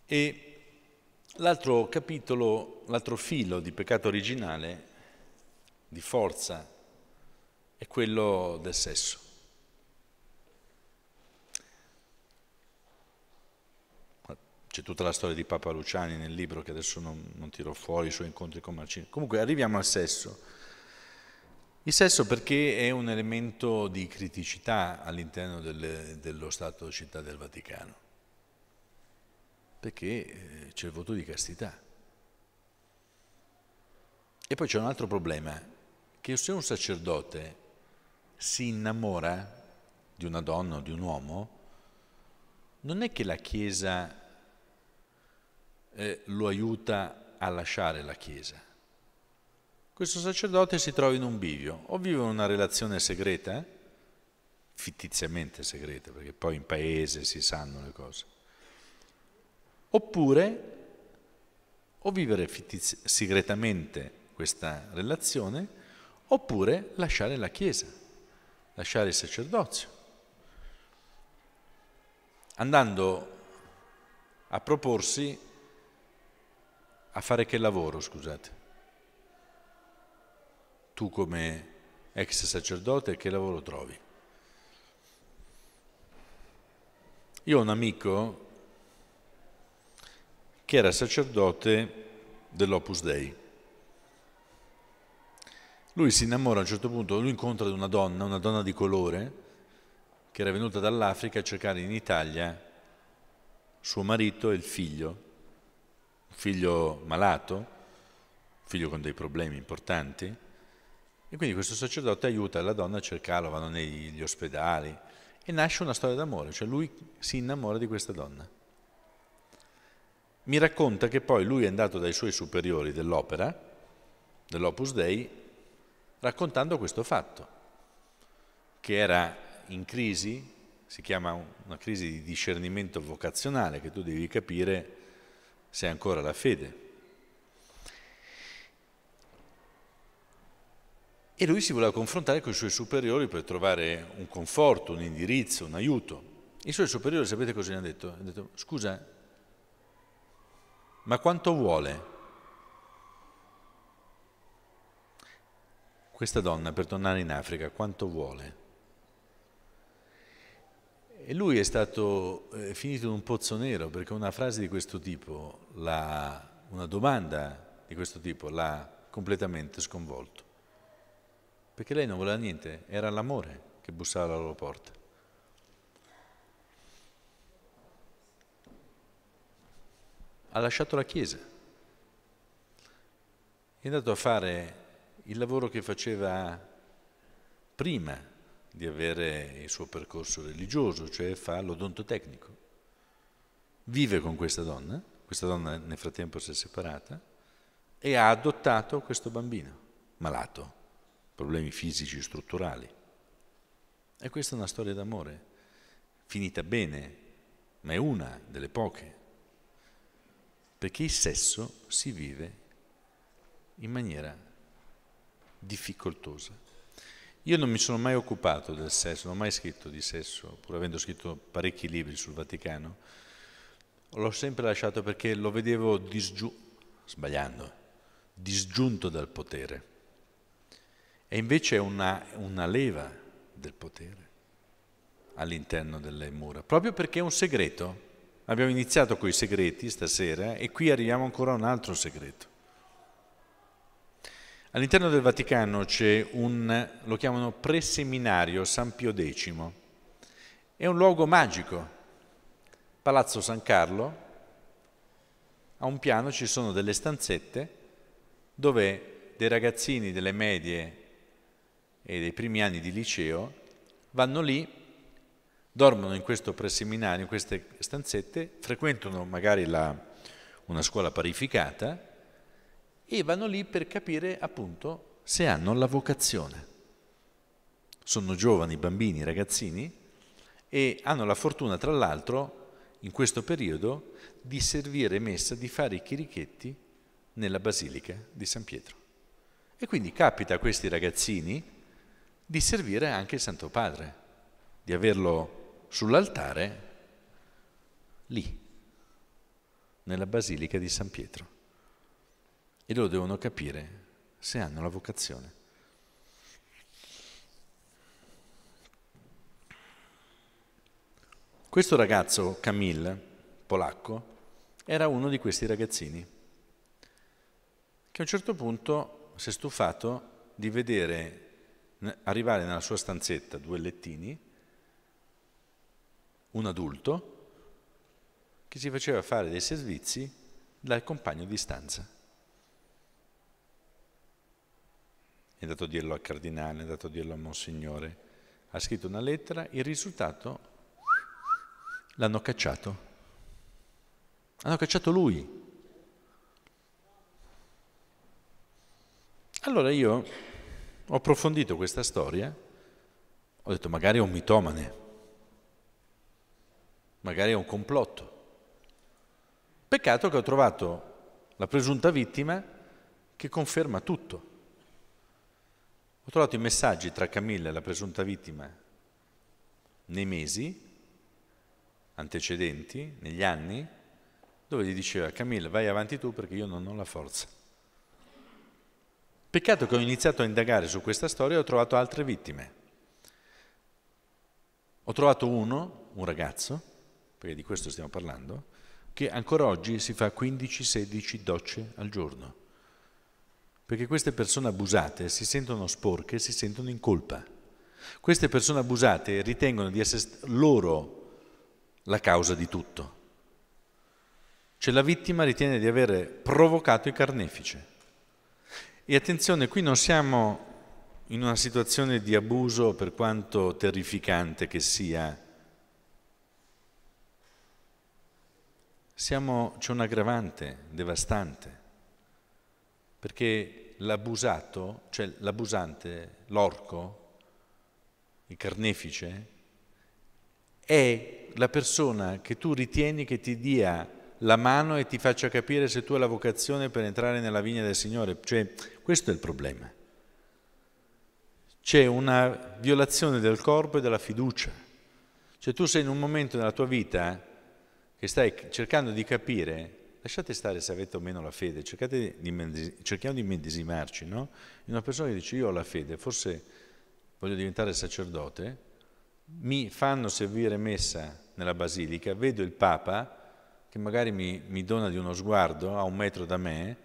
E l'altro capitolo, l'altro filo di peccato originale, di forza, è quello del sesso. c'è tutta la storia di Papa Luciani nel libro che adesso non, non tiro fuori, i suoi incontri con Marcino. Comunque arriviamo al sesso. Il sesso perché è un elemento di criticità all'interno del, dello Stato città del Vaticano, perché eh, c'è il voto di castità. E poi c'è un altro problema, che se un sacerdote si innamora di una donna o di un uomo, non è che la Chiesa eh, lo aiuta a lasciare la Chiesa. Questo sacerdote si trova in un bivio, o vive una relazione segreta, eh? fittiziamente segreta, perché poi in paese si sanno le cose, oppure o vivere fittiz- segretamente questa relazione, oppure lasciare la Chiesa, lasciare il sacerdozio, andando a proporsi a fare che lavoro, scusate? Tu come ex sacerdote che lavoro trovi? Io ho un amico che era sacerdote dell'Opus Dei. Lui si innamora a un certo punto, lui incontra una donna, una donna di colore, che era venuta dall'Africa a cercare in Italia suo marito e il figlio figlio malato, figlio con dei problemi importanti. E quindi questo sacerdote aiuta la donna a cercarlo, vanno negli ospedali e nasce una storia d'amore, cioè lui si innamora di questa donna. Mi racconta che poi lui è andato dai suoi superiori dell'opera, dell'Opus Dei, raccontando questo fatto, che era in crisi, si chiama una crisi di discernimento vocazionale, che tu devi capire se ancora la fede. E lui si voleva confrontare con i suoi superiori per trovare un conforto, un indirizzo, un aiuto. I suoi superiori, sapete cosa gli hanno detto? Hanno detto, scusa, ma quanto vuole? Questa donna per tornare in Africa, quanto vuole? E lui è stato è eh, finito in un pozzo nero perché una frase di questo tipo, la, una domanda di questo tipo l'ha completamente sconvolto. Perché lei non voleva niente, era l'amore che bussava alla loro porta. Ha lasciato la Chiesa, è andato a fare il lavoro che faceva prima di avere il suo percorso religioso, cioè fa l'odontotecnico. Vive con questa donna, questa donna nel frattempo si è separata e ha adottato questo bambino malato, problemi fisici strutturali. E questa è una storia d'amore, finita bene, ma è una delle poche, perché il sesso si vive in maniera difficoltosa. Io non mi sono mai occupato del sesso, non ho mai scritto di sesso, pur avendo scritto parecchi libri sul Vaticano. L'ho sempre lasciato perché lo vedevo disgiunto, sbagliando, disgiunto dal potere. E invece è una, una leva del potere all'interno delle mura, proprio perché è un segreto. Abbiamo iniziato con i segreti stasera e qui arriviamo ancora a un altro segreto. All'interno del Vaticano c'è un, lo chiamano preseminario San Pio X, è un luogo magico, Palazzo San Carlo, a un piano ci sono delle stanzette dove dei ragazzini delle medie e dei primi anni di liceo vanno lì, dormono in questo preseminario, in queste stanzette, frequentano magari la, una scuola parificata, e vanno lì per capire appunto se hanno la vocazione. Sono giovani, bambini, ragazzini e hanno la fortuna tra l'altro in questo periodo di servire messa, di fare i chirichetti nella Basilica di San Pietro. E quindi capita a questi ragazzini di servire anche il Santo Padre, di averlo sull'altare lì, nella Basilica di San Pietro e loro devono capire se hanno la vocazione. Questo ragazzo, Camille, polacco, era uno di questi ragazzini che a un certo punto si è stufato di vedere arrivare nella sua stanzetta due lettini, un adulto che si faceva fare dei servizi dal compagno di stanza. è andato a dirlo al cardinale, è andato a dirlo a Monsignore, ha scritto una lettera, il risultato l'hanno cacciato. Hanno cacciato lui. Allora io ho approfondito questa storia, ho detto magari è un mitomane, magari è un complotto. Peccato che ho trovato la presunta vittima che conferma tutto. Ho trovato i messaggi tra Camilla e la presunta vittima nei mesi antecedenti, negli anni, dove gli diceva Camilla vai avanti tu perché io non ho la forza. Peccato che ho iniziato a indagare su questa storia e ho trovato altre vittime. Ho trovato uno, un ragazzo, perché di questo stiamo parlando, che ancora oggi si fa 15-16 docce al giorno perché queste persone abusate si sentono sporche, e si sentono in colpa. Queste persone abusate ritengono di essere loro la causa di tutto. Cioè la vittima ritiene di aver provocato il carnefice. E attenzione, qui non siamo in una situazione di abuso, per quanto terrificante che sia. Siamo, c'è un aggravante devastante, perché l'abusato, cioè l'abusante, l'orco, il carnefice, è la persona che tu ritieni che ti dia la mano e ti faccia capire se tu hai la vocazione per entrare nella vigna del Signore. Cioè, questo è il problema. C'è una violazione del corpo e della fiducia. Cioè tu sei in un momento nella tua vita che stai cercando di capire lasciate stare se avete o meno la fede, di, cerchiamo di medesimarci, no? Una persona che dice io ho la fede, forse voglio diventare sacerdote, mi fanno servire messa nella basilica, vedo il Papa che magari mi, mi dona di uno sguardo a un metro da me,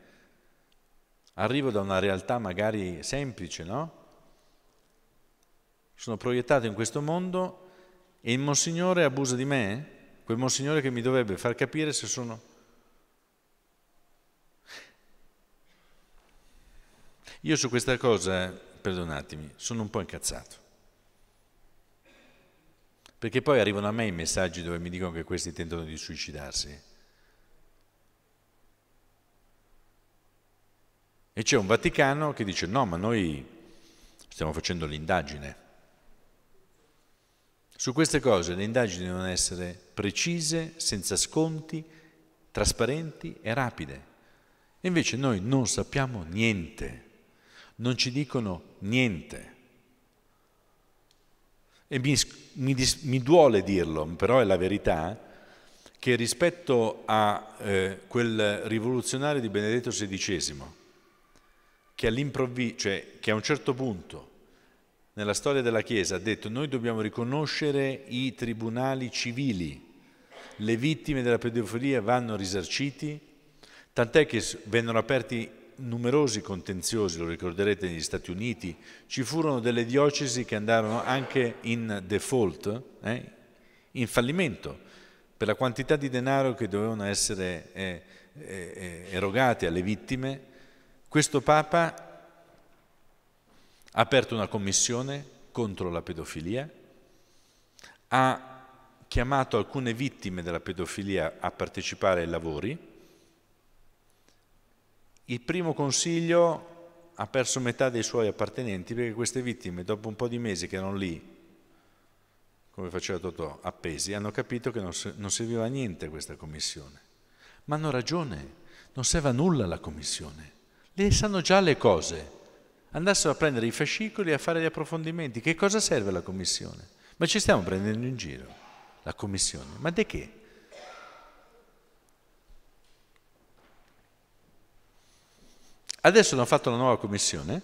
arrivo da una realtà magari semplice, no? Sono proiettato in questo mondo e il Monsignore abusa di me? Quel Monsignore che mi dovrebbe far capire se sono Io su questa cosa, perdonatemi, sono un po' incazzato. Perché poi arrivano a me i messaggi dove mi dicono che questi tentano di suicidarsi. E c'è un Vaticano che dice no, ma noi stiamo facendo l'indagine. Su queste cose le indagini devono essere precise, senza sconti, trasparenti e rapide. E invece noi non sappiamo niente non ci dicono niente. E mi, mi, mi duole dirlo, però è la verità, che rispetto a eh, quel rivoluzionario di Benedetto XVI, che all'improvviso, cioè che a un certo punto nella storia della Chiesa ha detto noi dobbiamo riconoscere i tribunali civili, le vittime della pedofilia vanno risarciti, tant'è che vennero aperti numerosi contenziosi, lo ricorderete, negli Stati Uniti, ci furono delle diocesi che andarono anche in default, eh, in fallimento, per la quantità di denaro che dovevano essere eh, eh, eh erogati alle vittime. Questo Papa ha aperto una commissione contro la pedofilia, ha chiamato alcune vittime della pedofilia a partecipare ai lavori, il primo consiglio ha perso metà dei suoi appartenenti perché queste vittime, dopo un po' di mesi che erano lì, come faceva Totò, appesi, hanno capito che non, non serviva a niente questa commissione. Ma hanno ragione, non serve a nulla la commissione. Le sanno già le cose. Andassero a prendere i fascicoli e a fare gli approfondimenti. Che cosa serve la commissione? Ma ci stiamo prendendo in giro la commissione. Ma di che? Adesso hanno fatto una nuova commissione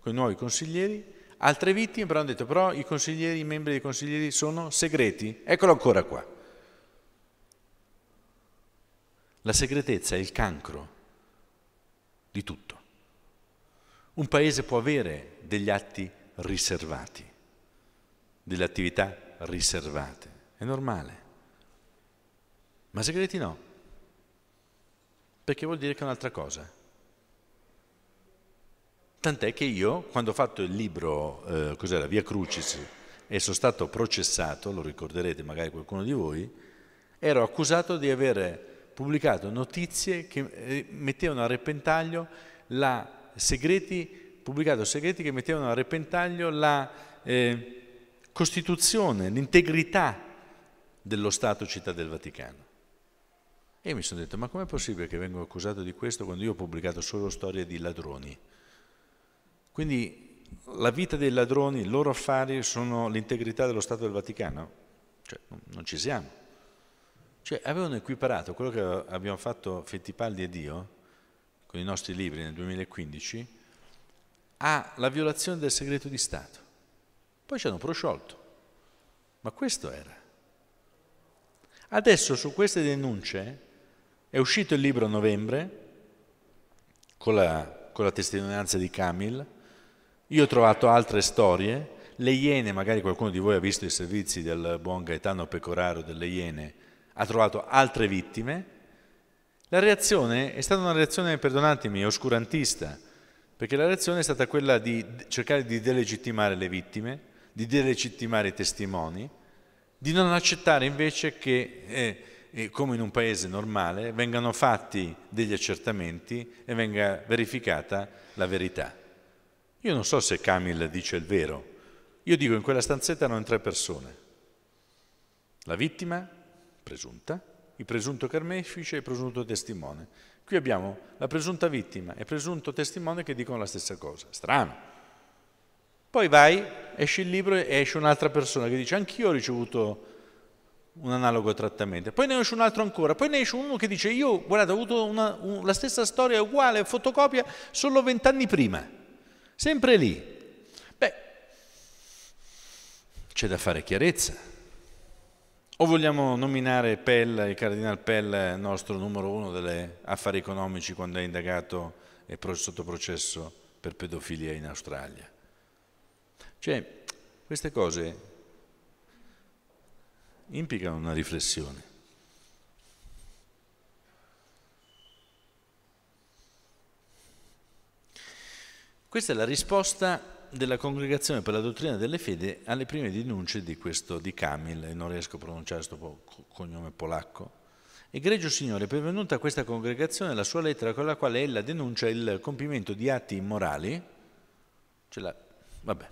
con i nuovi consiglieri, altre vittime però hanno detto però i consiglieri, i membri dei consiglieri sono segreti, eccolo ancora qua. La segretezza è il cancro di tutto. Un paese può avere degli atti riservati, delle attività riservate, è normale, ma segreti no, perché vuol dire che è un'altra cosa. Tant'è che io, quando ho fatto il libro, eh, cos'era, Via Crucis, e sono stato processato, lo ricorderete magari qualcuno di voi, ero accusato di aver pubblicato notizie che eh, mettevano a repentaglio la segreti, pubblicato segreti che mettevano a repentaglio la eh, Costituzione, l'integrità dello Stato Città del Vaticano. E mi sono detto, ma com'è possibile che vengo accusato di questo quando io ho pubblicato solo storie di ladroni? Quindi la vita dei ladroni, i loro affari sono l'integrità dello Stato del Vaticano? Cioè, non ci siamo. Cioè, avevano equiparato quello che abbiamo fatto Fettipaldi e Dio con i nostri libri nel 2015 alla violazione del segreto di Stato. Poi ci hanno prosciolto. Ma questo era. Adesso su queste denunce è uscito il libro a novembre con la, con la testimonianza di Camille io ho trovato altre storie, le Iene, magari qualcuno di voi ha visto i servizi del buon Gaetano Pecoraro delle Iene, ha trovato altre vittime. La reazione è stata una reazione, perdonatemi, oscurantista, perché la reazione è stata quella di cercare di delegittimare le vittime, di delegittimare i testimoni, di non accettare invece che... Eh, eh come in un paese normale, vengano fatti degli accertamenti e venga verificata la verità. Io non so se Camille dice il vero. Io dico in quella stanzetta erano tre persone. La vittima, presunta, il presunto carnefice e il presunto testimone. Qui abbiamo la presunta vittima e il presunto testimone che dicono la stessa cosa. Strano. Poi vai, esce il libro e esce un'altra persona che dice anch'io ho ricevuto un analogo trattamento. Poi ne esce un altro ancora, poi ne esce uno che dice io, guardate, ho avuto una, un, la stessa storia uguale, fotocopia, solo vent'anni prima. Sempre lì. Beh, c'è da fare chiarezza. O vogliamo nominare Pell, il Cardinal Pell, nostro numero uno degli affari economici quando è indagato e sotto processo per pedofilia in Australia. Cioè, queste cose implicano una riflessione. Questa è la risposta della Congregazione per la Dottrina delle Fede alle prime denunce di questo di Kamil, non riesco a pronunciare questo cognome polacco. Egregio Signore, pervenuta a questa congregazione la sua lettera con la quale ella denuncia il compimento di atti immorali, cioè la, vabbè,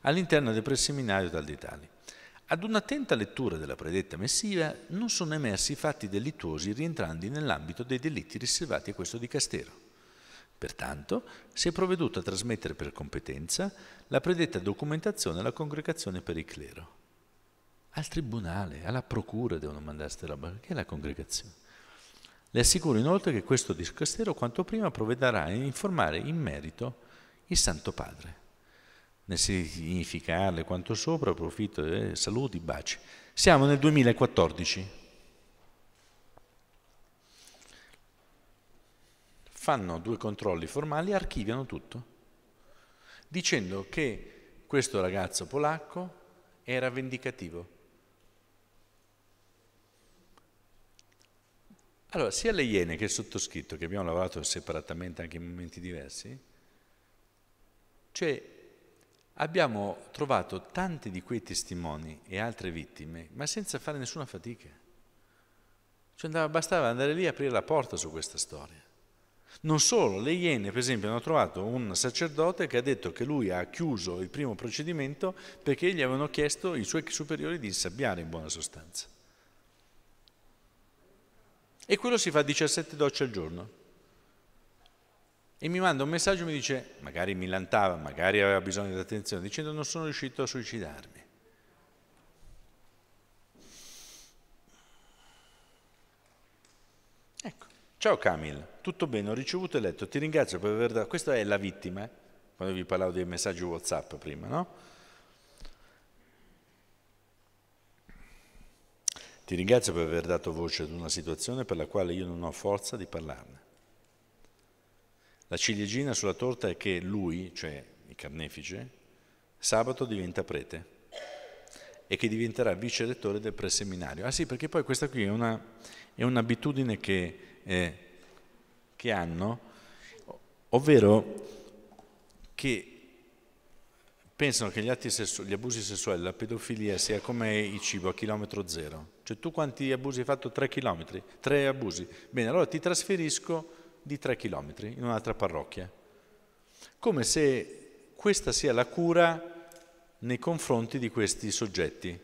all'interno del preseminario tal di tali. Ad un'attenta lettura della predetta messiva non sono emersi fatti delittuosi rientranti nell'ambito dei delitti riservati a questo dicastero Pertanto, si è provveduto a trasmettere per competenza la predetta documentazione alla congregazione per il clero. Al tribunale, alla procura devono mandare queste robe, perché è la congregazione. Le assicuro inoltre che questo dicastero quanto prima provvederà a informare in merito il Santo Padre. Nel significarle quanto sopra, approfitto, eh, saluti, baci. Siamo nel 2014. fanno due controlli formali e archiviano tutto, dicendo che questo ragazzo polacco era vendicativo. Allora, sia le Iene che il sottoscritto, che abbiamo lavorato separatamente anche in momenti diversi, cioè abbiamo trovato tanti di quei testimoni e altre vittime, ma senza fare nessuna fatica. Cioè andava, bastava andare lì e aprire la porta su questa storia. Non solo, le Iene per esempio hanno trovato un sacerdote che ha detto che lui ha chiuso il primo procedimento perché gli avevano chiesto i suoi superiori di insabbiare in buona sostanza. E quello si fa 17 docce al giorno. E mi manda un messaggio e mi dice, magari mi lantava, magari aveva bisogno di attenzione, dicendo non sono riuscito a suicidarmi. Ecco, ciao Camille tutto bene, ho ricevuto e letto, ti ringrazio per aver dato... Questa è la vittima, eh? quando vi parlavo dei messaggi Whatsapp prima, no? Ti ringrazio per aver dato voce ad una situazione per la quale io non ho forza di parlarne. La ciliegina sulla torta è che lui, cioè il carnefice, sabato diventa prete e che diventerà vice rettore del preseminario. Ah sì, perché poi questa qui è, una, è un'abitudine che eh, che hanno, ovvero che pensano che gli, sessuali, gli, abusi sessuali, la pedofilia sia come il cibo a chilometro zero. Cioè tu quanti abusi hai fatto? Tre chilometri, tre abusi. Bene, allora ti trasferisco di tre chilometri in un'altra parrocchia. Come se questa sia la cura nei confronti di questi soggetti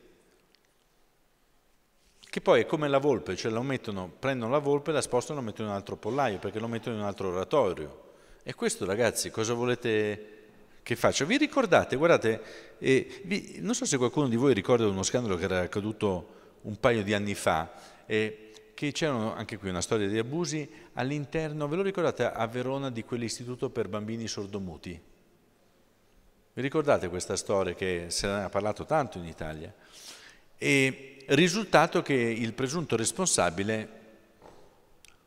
che poi è come la volpe, cioè mettono, prendono la volpe, la spostano e la mettono in un altro pollaio, perché lo mettono in un altro oratorio. E questo ragazzi, cosa volete che faccia? Vi ricordate, guardate, eh, vi, non so se qualcuno di voi ricorda uno scandalo che era accaduto un paio di anni fa, eh, che c'erano anche qui una storia di abusi all'interno, ve lo ricordate, a Verona di quell'istituto per bambini sordomuti? Vi ricordate questa storia che se ne ha parlato tanto in Italia? E risultato che il presunto responsabile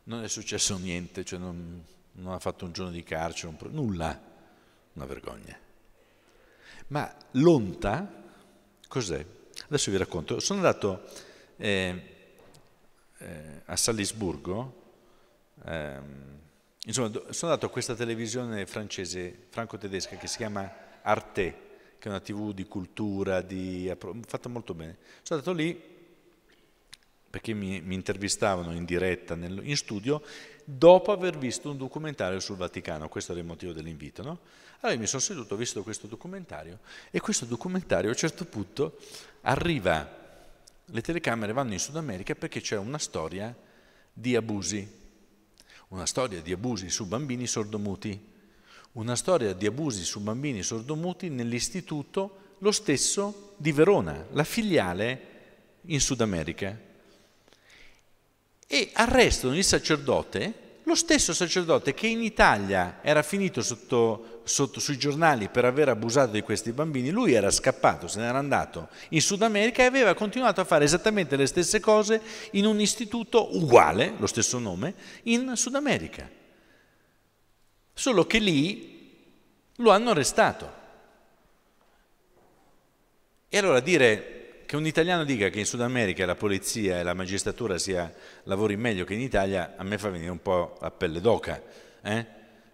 non è successo niente, cioè non, non ha fatto un giorno di carcere, un, nulla, una vergogna. Ma l'onta, cos'è? Adesso vi racconto. Sono andato eh, eh, a Salisburgo, eh, insomma, sono andato a questa televisione francese, franco-tedesca, che si chiama Arte, che è una tv di cultura, di, fatta molto bene. Sono andato lì perché mi, mi intervistavano in diretta nel, in studio dopo aver visto un documentario sul Vaticano, questo era il motivo dell'invito. No? Allora mi sono seduto, ho visto questo documentario e questo documentario a un certo punto arriva, le telecamere vanno in Sud America perché c'è una storia di abusi, una storia di abusi su bambini sordomuti una storia di abusi su bambini sordomuti nell'istituto lo stesso di Verona, la filiale in Sud America. E arrestano il sacerdote, lo stesso sacerdote che in Italia era finito sotto, sotto, sui giornali per aver abusato di questi bambini, lui era scappato, se n'era andato in Sud America e aveva continuato a fare esattamente le stesse cose in un istituto uguale, lo stesso nome, in Sud America. Solo che lì lo hanno arrestato. E allora dire che un italiano dica che in Sud America la polizia e la magistratura sia, lavori meglio che in Italia, a me fa venire un po' la pelle d'oca. Eh?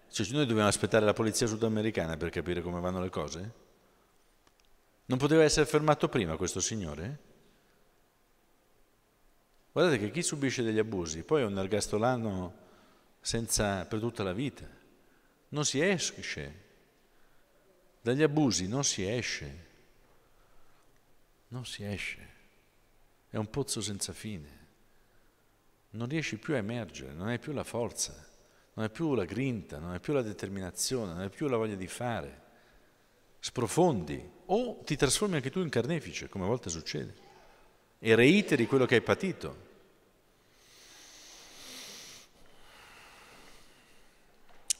Cioè, noi dobbiamo aspettare la polizia sudamericana per capire come vanno le cose? Non poteva essere fermato prima questo signore? Guardate che chi subisce degli abusi poi è un ergastolano senza, per tutta la vita non si esce, dagli abusi non si esce, non si esce, è un pozzo senza fine, non riesci più a emergere, non hai più la forza, non hai più la grinta, non hai più la determinazione, non hai più la voglia di fare, sprofondi o ti trasformi anche tu in carnefice, come a volte succede, e reiteri quello che hai patito.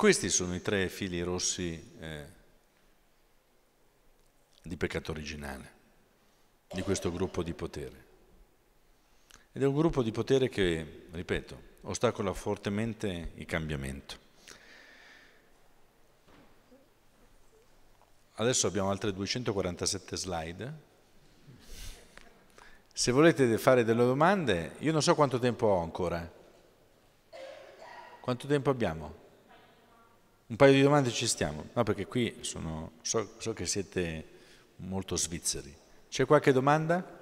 Questi sono i tre fili rossi eh, di peccato originale, di questo gruppo di potere. Ed è un gruppo di potere che, ripeto, ostacola fortemente il cambiamento. Adesso abbiamo altre 247 slide. Se volete fare delle domande, io non so quanto tempo ho ancora. Quanto tempo abbiamo? Un paio di domande ci stiamo, no, perché qui sono, so, so che siete molto svizzeri. C'è qualche domanda?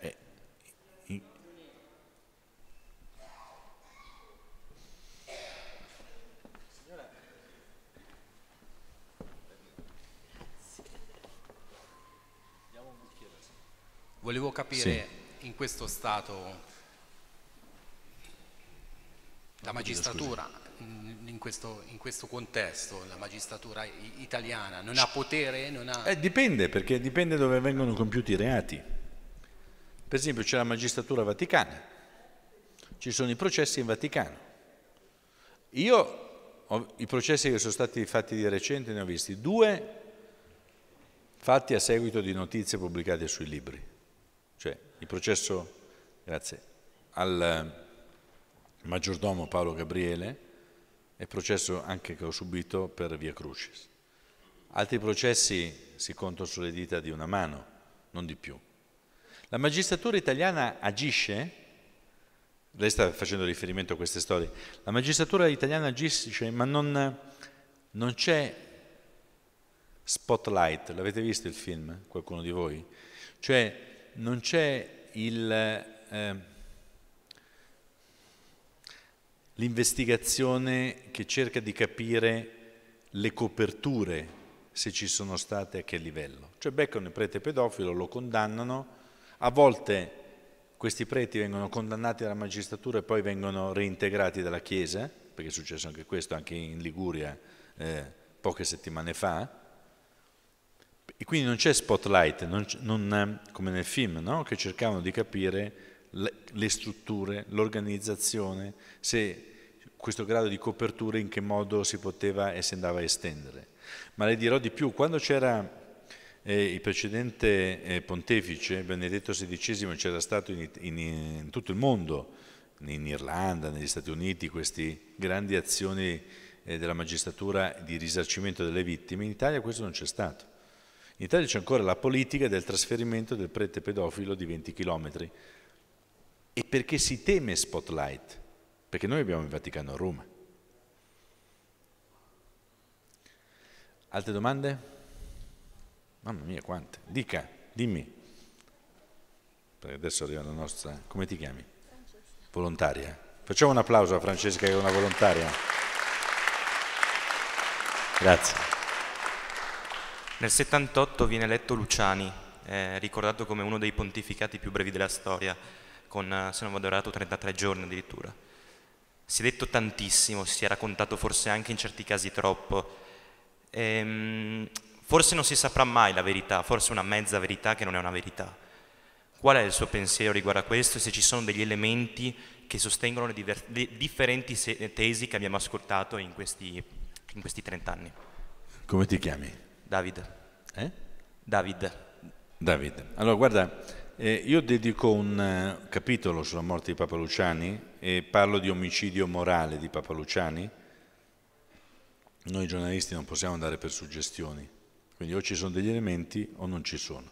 Eh, Volevo capire sì. in questo stato la magistratura in questo, in questo, contesto la magistratura italiana? Non ha potere? Non ha... Eh, dipende, perché dipende dove vengono compiuti i reati. Per esempio c'è la magistratura vaticana, ci sono i processi in Vaticano. Io ho, i processi che sono stati fatti di recente ne ho visti due fatti a seguito di notizie pubblicate sui libri. Cioè il processo, grazie, al eh, maggiordomo Paolo Gabriele, e processo anche che ho subito per Via Crucis. Altri processi si contano sulle dita di una mano, non di più. La magistratura italiana agisce, lei sta facendo riferimento a queste storie, la magistratura italiana agisce ma non, non c'è spotlight, l'avete visto il film, qualcuno di voi? Cioè non c'è il... Eh, l'investigazione che cerca di capire le coperture, se ci sono state a che livello. Cioè beccano il prete pedofilo, lo condannano, a volte questi preti vengono condannati dalla magistratura e poi vengono reintegrati dalla Chiesa, perché è successo anche questo anche in Liguria eh, poche settimane fa, e quindi non c'è spotlight, non, non, eh, come nel film, no? che cercavano di capire le strutture, l'organizzazione, se questo grado di copertura in che modo si poteva e si andava a estendere. Ma le dirò di più, quando c'era eh, il precedente eh, pontefice, Benedetto XVI, c'era stato in, in, in, tutto il mondo, in Irlanda, negli Stati Uniti, queste grandi azioni eh, della magistratura di risarcimento delle vittime, in Italia questo non c'è stato. In Italia c'è ancora la politica del trasferimento del prete pedofilo di 20 chilometri e perché si teme spotlight, perché noi abbiamo il Vaticano a Roma. Altre domande? Mamma mia, quante. Dica, dimmi. Perché adesso arriva la nostra... Come ti chiami? Francesca. Volontaria. Facciamo un applauso a Francesca che è una volontaria. Grazie. Nel 78 viene eletto Luciani, eh, ricordato come uno dei pontificati più brevi della storia con, eh, se non vado errato, 33 giorni addirittura. Si è detto tantissimo, si è raccontato forse anche in certi casi troppo. Ehm, forse non si saprà mai la verità, forse una mezza verità che non è una verità. Qual è il suo pensiero riguardo a questo e se ci sono degli elementi che sostengono le, diver- le differenti se- tesi che abbiamo ascoltato in questi, in questi 30 anni? Come ti chiami? David. Eh? David. David. Allora, guarda, eh, io dedico un eh, capitolo sulla morte di Papa Luciani e parlo di omicidio morale di Papa Luciani. Noi giornalisti non possiamo andare per suggestioni, quindi o ci sono degli elementi o non ci sono.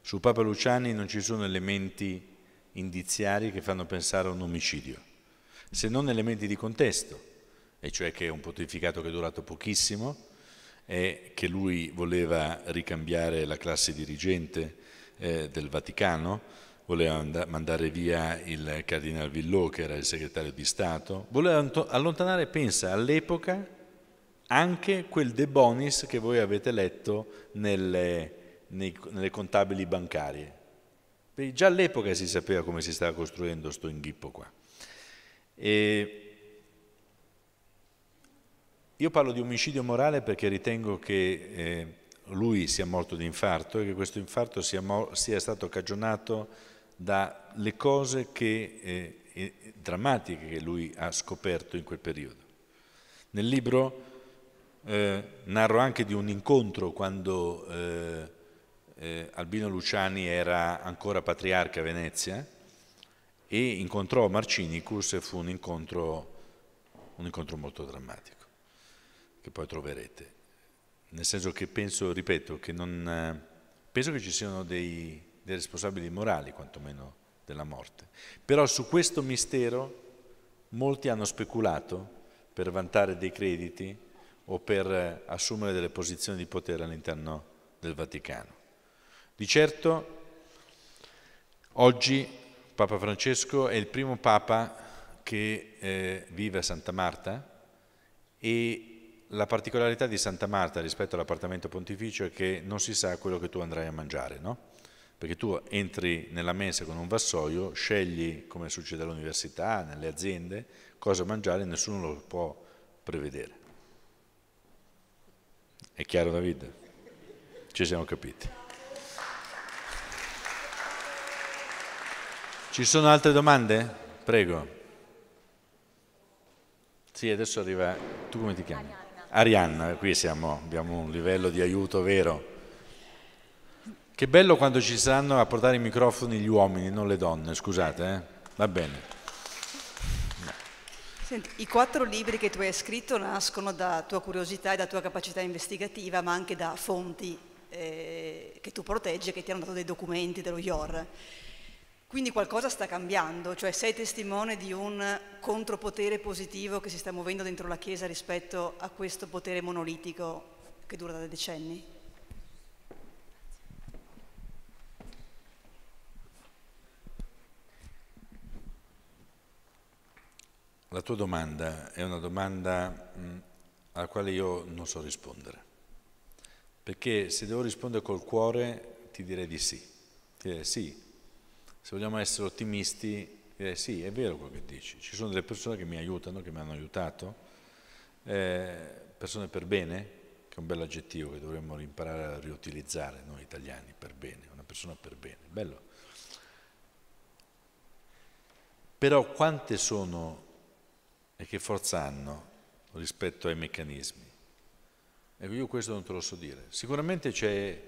Su Papa Luciani non ci sono elementi indiziari che fanno pensare a un omicidio, se non elementi di contesto, e cioè che è un pontificato che è durato pochissimo, e che lui voleva ricambiare la classe dirigente, eh, del Vaticano, voleva mandare via il Cardinal Villot che era il segretario di Stato, voleva allontanare, pensa, all'epoca anche quel De Bonis che voi avete letto nelle, nei, nelle contabili bancarie. Perché già all'epoca si sapeva come si stava costruendo sto inghippo qua. E io parlo di omicidio morale perché ritengo che eh, lui sia morto di infarto e che questo infarto sia, sia stato cagionato dalle cose che, eh, drammatiche che lui ha scoperto in quel periodo. Nel libro eh, narro anche di un incontro quando eh, eh, Albino Luciani era ancora patriarca a Venezia e incontrò Marcinicus e fu un incontro, un incontro molto drammatico, che poi troverete nel senso che penso, ripeto, che non, eh, penso che ci siano dei, dei responsabili morali, quantomeno della morte. Però su questo mistero molti hanno speculato per vantare dei crediti o per eh, assumere delle posizioni di potere all'interno del Vaticano. Di certo, oggi Papa Francesco è il primo Papa che eh, vive a Santa Marta e la particolarità di Santa Marta rispetto all'appartamento pontificio è che non si sa quello che tu andrai a mangiare, no? Perché tu entri nella mensa con un vassoio, scegli, come succede all'università, nelle aziende, cosa mangiare, e nessuno lo può prevedere. È chiaro Davide? Ci siamo capiti. Ci sono altre domande? Prego. Sì, adesso arriva... Tu come ti chiami? Arianna, qui siamo, abbiamo un livello di aiuto vero. Che bello quando ci saranno a portare i microfoni gli uomini, non le donne, scusate, eh? va bene. Senti, I quattro libri che tu hai scritto nascono da tua curiosità e da tua capacità investigativa, ma anche da fonti eh, che tu proteggi, che ti hanno dato dei documenti dello IOR. Quindi qualcosa sta cambiando, cioè sei testimone di un contropotere positivo che si sta muovendo dentro la Chiesa rispetto a questo potere monolitico che dura da decenni? La tua domanda è una domanda mm, alla quale io non so rispondere, perché se devo rispondere col cuore ti direi di sì, ti direi sì, se vogliamo essere ottimisti, eh, sì, è vero quello che dici, ci sono delle persone che mi aiutano, che mi hanno aiutato, eh, persone per bene, che è un bel aggettivo che dovremmo imparare a riutilizzare noi italiani, per bene, una persona per bene, bello. Però quante sono e che forza hanno rispetto ai meccanismi? Ecco, io questo non te lo so dire. Sicuramente c'è,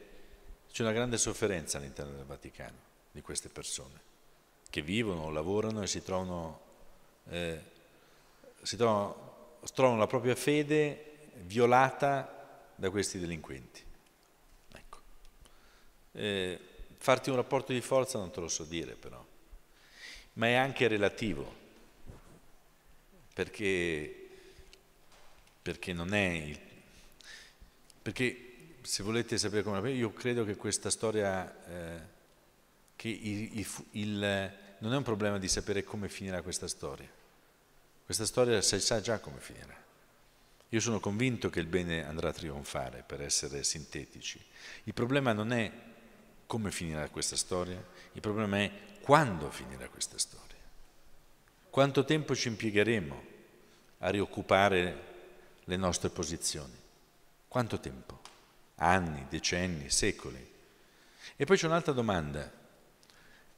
c'è una grande sofferenza all'interno del Vaticano di queste persone che vivono, lavorano e si trovano, eh, si trovano, trovano la propria fede violata da questi delinquenti. Ecco. Eh, farti un rapporto di forza non te lo so dire però, ma è anche relativo, perché, perché non è... Il, perché se volete sapere come la penso, io credo che questa storia... Eh, che il, il, il, non è un problema di sapere come finirà questa storia. Questa storia si sa già come finirà. Io sono convinto che il bene andrà a trionfare, per essere sintetici. Il problema non è come finirà questa storia, il problema è quando finirà questa storia. Quanto tempo ci impiegheremo a rioccupare le nostre posizioni? Quanto tempo? Anni, decenni, secoli? E poi c'è un'altra domanda.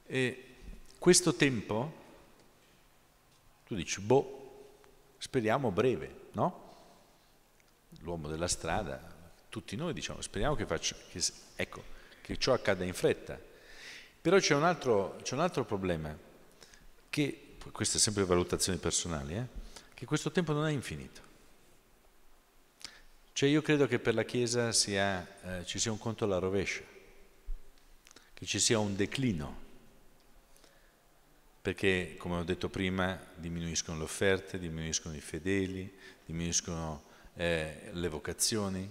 E questo tempo, tu dici, boh, speriamo breve, no? L'uomo della strada, tutti noi diciamo, speriamo che, faccio, che, ecco, che ciò accada in fretta. Però c'è un, altro, c'è un altro problema, che, queste sempre valutazioni personali, eh, che questo tempo non è infinito. Cioè io credo che per la Chiesa sia, eh, ci sia un conto alla rovescia, che ci sia un declino perché come ho detto prima diminuiscono le offerte, diminuiscono i fedeli, diminuiscono eh, le vocazioni.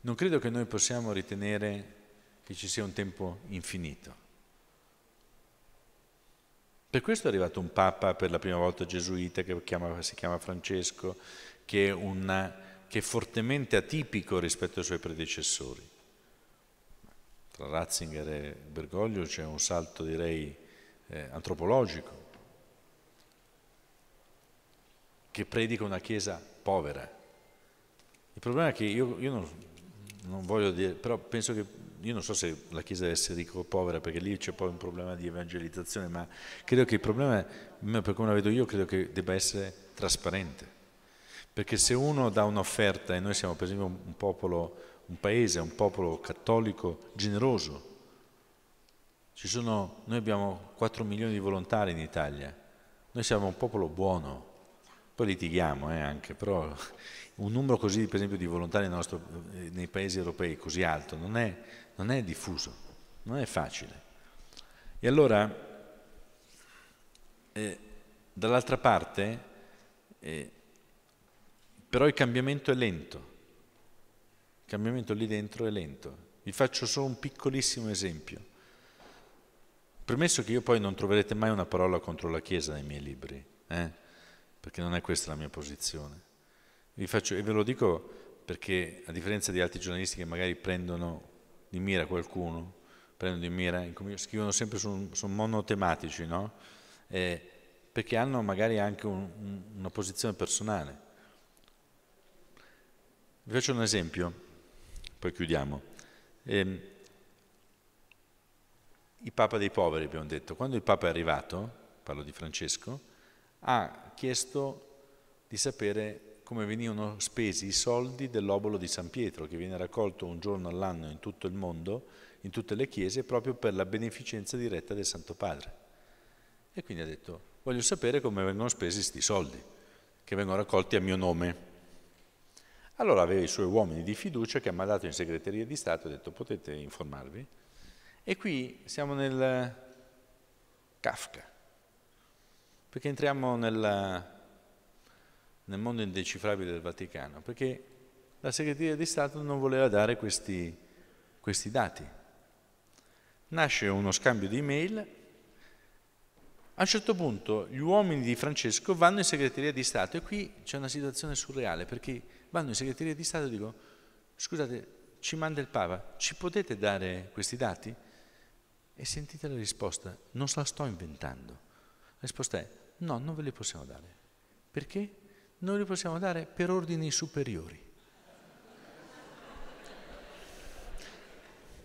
Non credo che noi possiamo ritenere che ci sia un tempo infinito. Per questo è arrivato un Papa per la prima volta gesuita che chiama, si chiama Francesco, che è, una, che è fortemente atipico rispetto ai suoi predecessori. Tra Ratzinger e Bergoglio c'è un salto direi eh, antropologico, che predica una Chiesa povera. Il problema è che io, io non, non, voglio dire, però penso che, io non so se la Chiesa deve essere ricca o povera, perché lì c'è poi un problema di evangelizzazione, ma credo che il problema, per come la vedo io, credo che debba essere trasparente. Perché se uno dà un'offerta, e noi siamo per esempio un popolo, un paese, un popolo cattolico generoso, sono, noi abbiamo 4 milioni di volontari in Italia, noi siamo un popolo buono, poi litighiamo eh, anche, però un numero così per esempio di volontari nostro, eh, nei paesi europei così alto non è, non è diffuso, non è facile. E allora, eh, dall'altra parte, eh, però il cambiamento è lento, il cambiamento lì dentro è lento. Vi faccio solo un piccolissimo esempio. Premesso che io poi non troverete mai una parola contro la Chiesa nei miei libri, eh? perché non è questa la mia posizione. Vi faccio, e ve lo dico perché, a differenza di altri giornalisti che magari prendono di mira qualcuno, prendono di mira, scrivono sempre su, su monotematici, no? eh, perché hanno magari anche un, un, una posizione personale. Vi faccio un esempio, poi chiudiamo. Eh, il Papa dei poveri, abbiamo detto. Quando il Papa è arrivato, parlo di Francesco, ha chiesto di sapere come venivano spesi i soldi dell'obolo di San Pietro, che viene raccolto un giorno all'anno in tutto il mondo, in tutte le chiese, proprio per la beneficenza diretta del Santo Padre. E quindi ha detto, voglio sapere come vengono spesi questi soldi, che vengono raccolti a mio nome. Allora aveva i suoi uomini di fiducia che ha mandato in segreteria di Stato e ha detto, potete informarvi? E qui siamo nel Kafka, perché entriamo nel, nel mondo indecifrabile del Vaticano, perché la segreteria di Stato non voleva dare questi, questi dati. Nasce uno scambio di email a un certo punto gli uomini di Francesco vanno in segreteria di Stato e qui c'è una situazione surreale perché vanno in segreteria di Stato e dicono scusate ci manda il Papa, ci potete dare questi dati? E sentite la risposta, non se la sto inventando. La risposta è no, non ve li possiamo dare. Perché? Noi li possiamo dare per ordini superiori.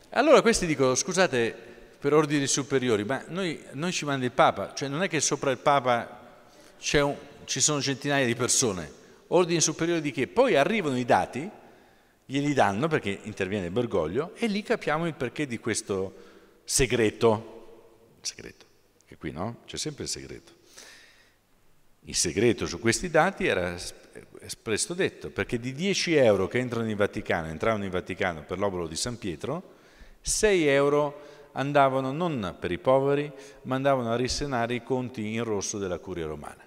Allora questi dicono, scusate, per ordini superiori, ma noi, noi ci manda il Papa, cioè non è che sopra il Papa un, ci sono centinaia di persone, ordini superiori di che? Poi arrivano i dati, glieli danno perché interviene Bergoglio e lì capiamo il perché di questo segreto. Il segreto. E qui no? C'è sempre il segreto. Il segreto su questi dati era presto detto, perché di 10 euro che entrano in Vaticano, entravano in Vaticano per l'obolo di San Pietro, 6 euro andavano non per i poveri, ma andavano a risenare i conti in rosso della curia romana.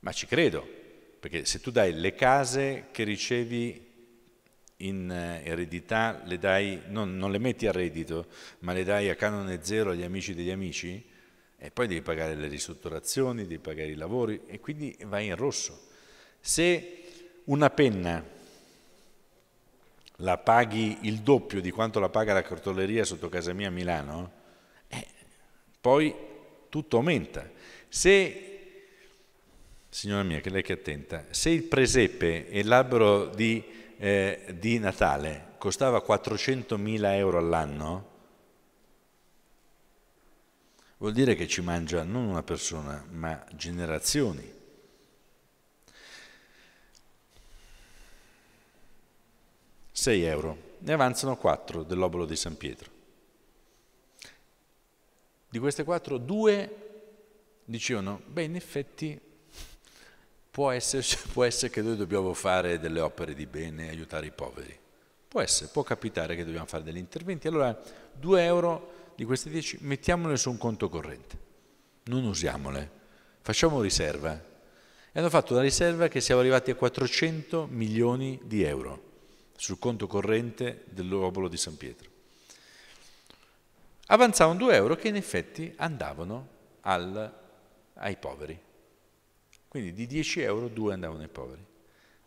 Ma ci credo, perché se tu dai le case che ricevi in eh, eredità le dai, non, non, le metti a reddito, ma le dai a canone zero agli amici degli amici, e poi devi pagare le ristrutturazioni, devi pagare i lavori, e quindi vai in rosso. Se una penna la paghi il doppio di quanto la paga la cartoleria sotto casa mia a Milano, eh, poi tutto aumenta. Se signora mia, che lei che è attenta, se il presepe è l'albero di eh, di Natale costava 400.000 euro all'anno, vuol dire che ci mangia non una persona, ma generazioni. Sei euro, ne avanzano quattro dell'obolo di San Pietro. Di queste quattro, due dicevano, beh in effetti Può essere, [LAUGHS] può essere, che noi dobbiamo fare delle opere di bene, aiutare i poveri. Può essere, può capitare che dobbiamo fare degli interventi. Allora, 2 euro di questi 10 mettiamole su un conto corrente, non usiamole, facciamo riserva. E hanno fatto una riserva che siamo arrivati a 400 milioni di euro sul conto corrente dell'obolo di San Pietro. Avanzavano 2 euro che in effetti andavano al, ai poveri quindi di 10 euro 2 andavano ai poveri.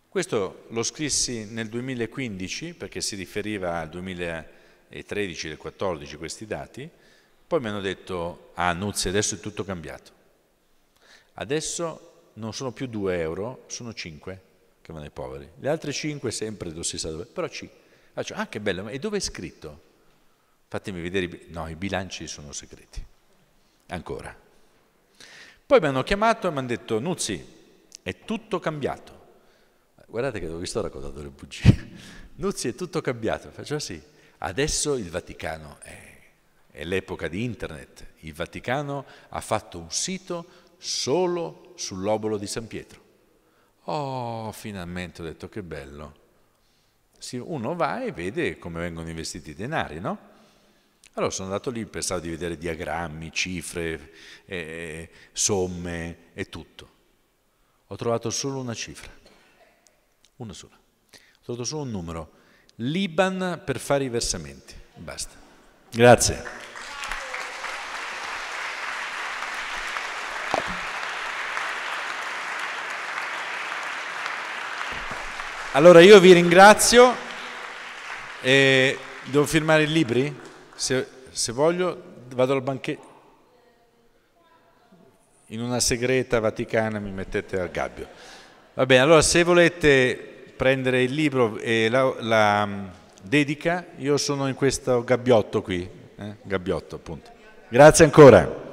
Questo lo scrissi nel 2015 perché si riferiva al 2013 e 2014 questi dati, poi mi hanno detto, ah Nuzzi adesso è tutto cambiato. Adesso non sono più 2 euro, sono 5 che vanno ai poveri. Le altre 5 sempre lo si sa dove, però 5. Ah, che bello, ma e dove è scritto? Fatemi vedere, no, i bilanci sono segreti, ancora. Poi mi hanno chiamato e mi hanno detto, Nuzzi, è tutto cambiato. Guardate che vi sto raccontando le bugie. Nuzzi, è tutto cambiato. Faccio ah, sì. Adesso il Vaticano è è l'epoca di internet, il Vaticano ha fatto un sito solo sull'obolo di San Pietro. Oh, finalmente ho detto che bello. Uno va e vede come vengono investiti i denari, no? Allora sono andato lì, pensavo di vedere diagrammi, cifre, eh, somme e tutto. Ho trovato solo una cifra, una sola. Ho trovato solo un numero, l'Iban per fare i versamenti. Basta. Grazie. Allora io vi ringrazio. E devo firmare i libri? se, se voglio vado al banchetto, in una segreta vaticana mi mettete al gabbio. Va bene, allora se volete prendere il libro e la, la mm, dedica, io sono in questo gabbiotto qui, eh? gabbiotto appunto. Grazie ancora.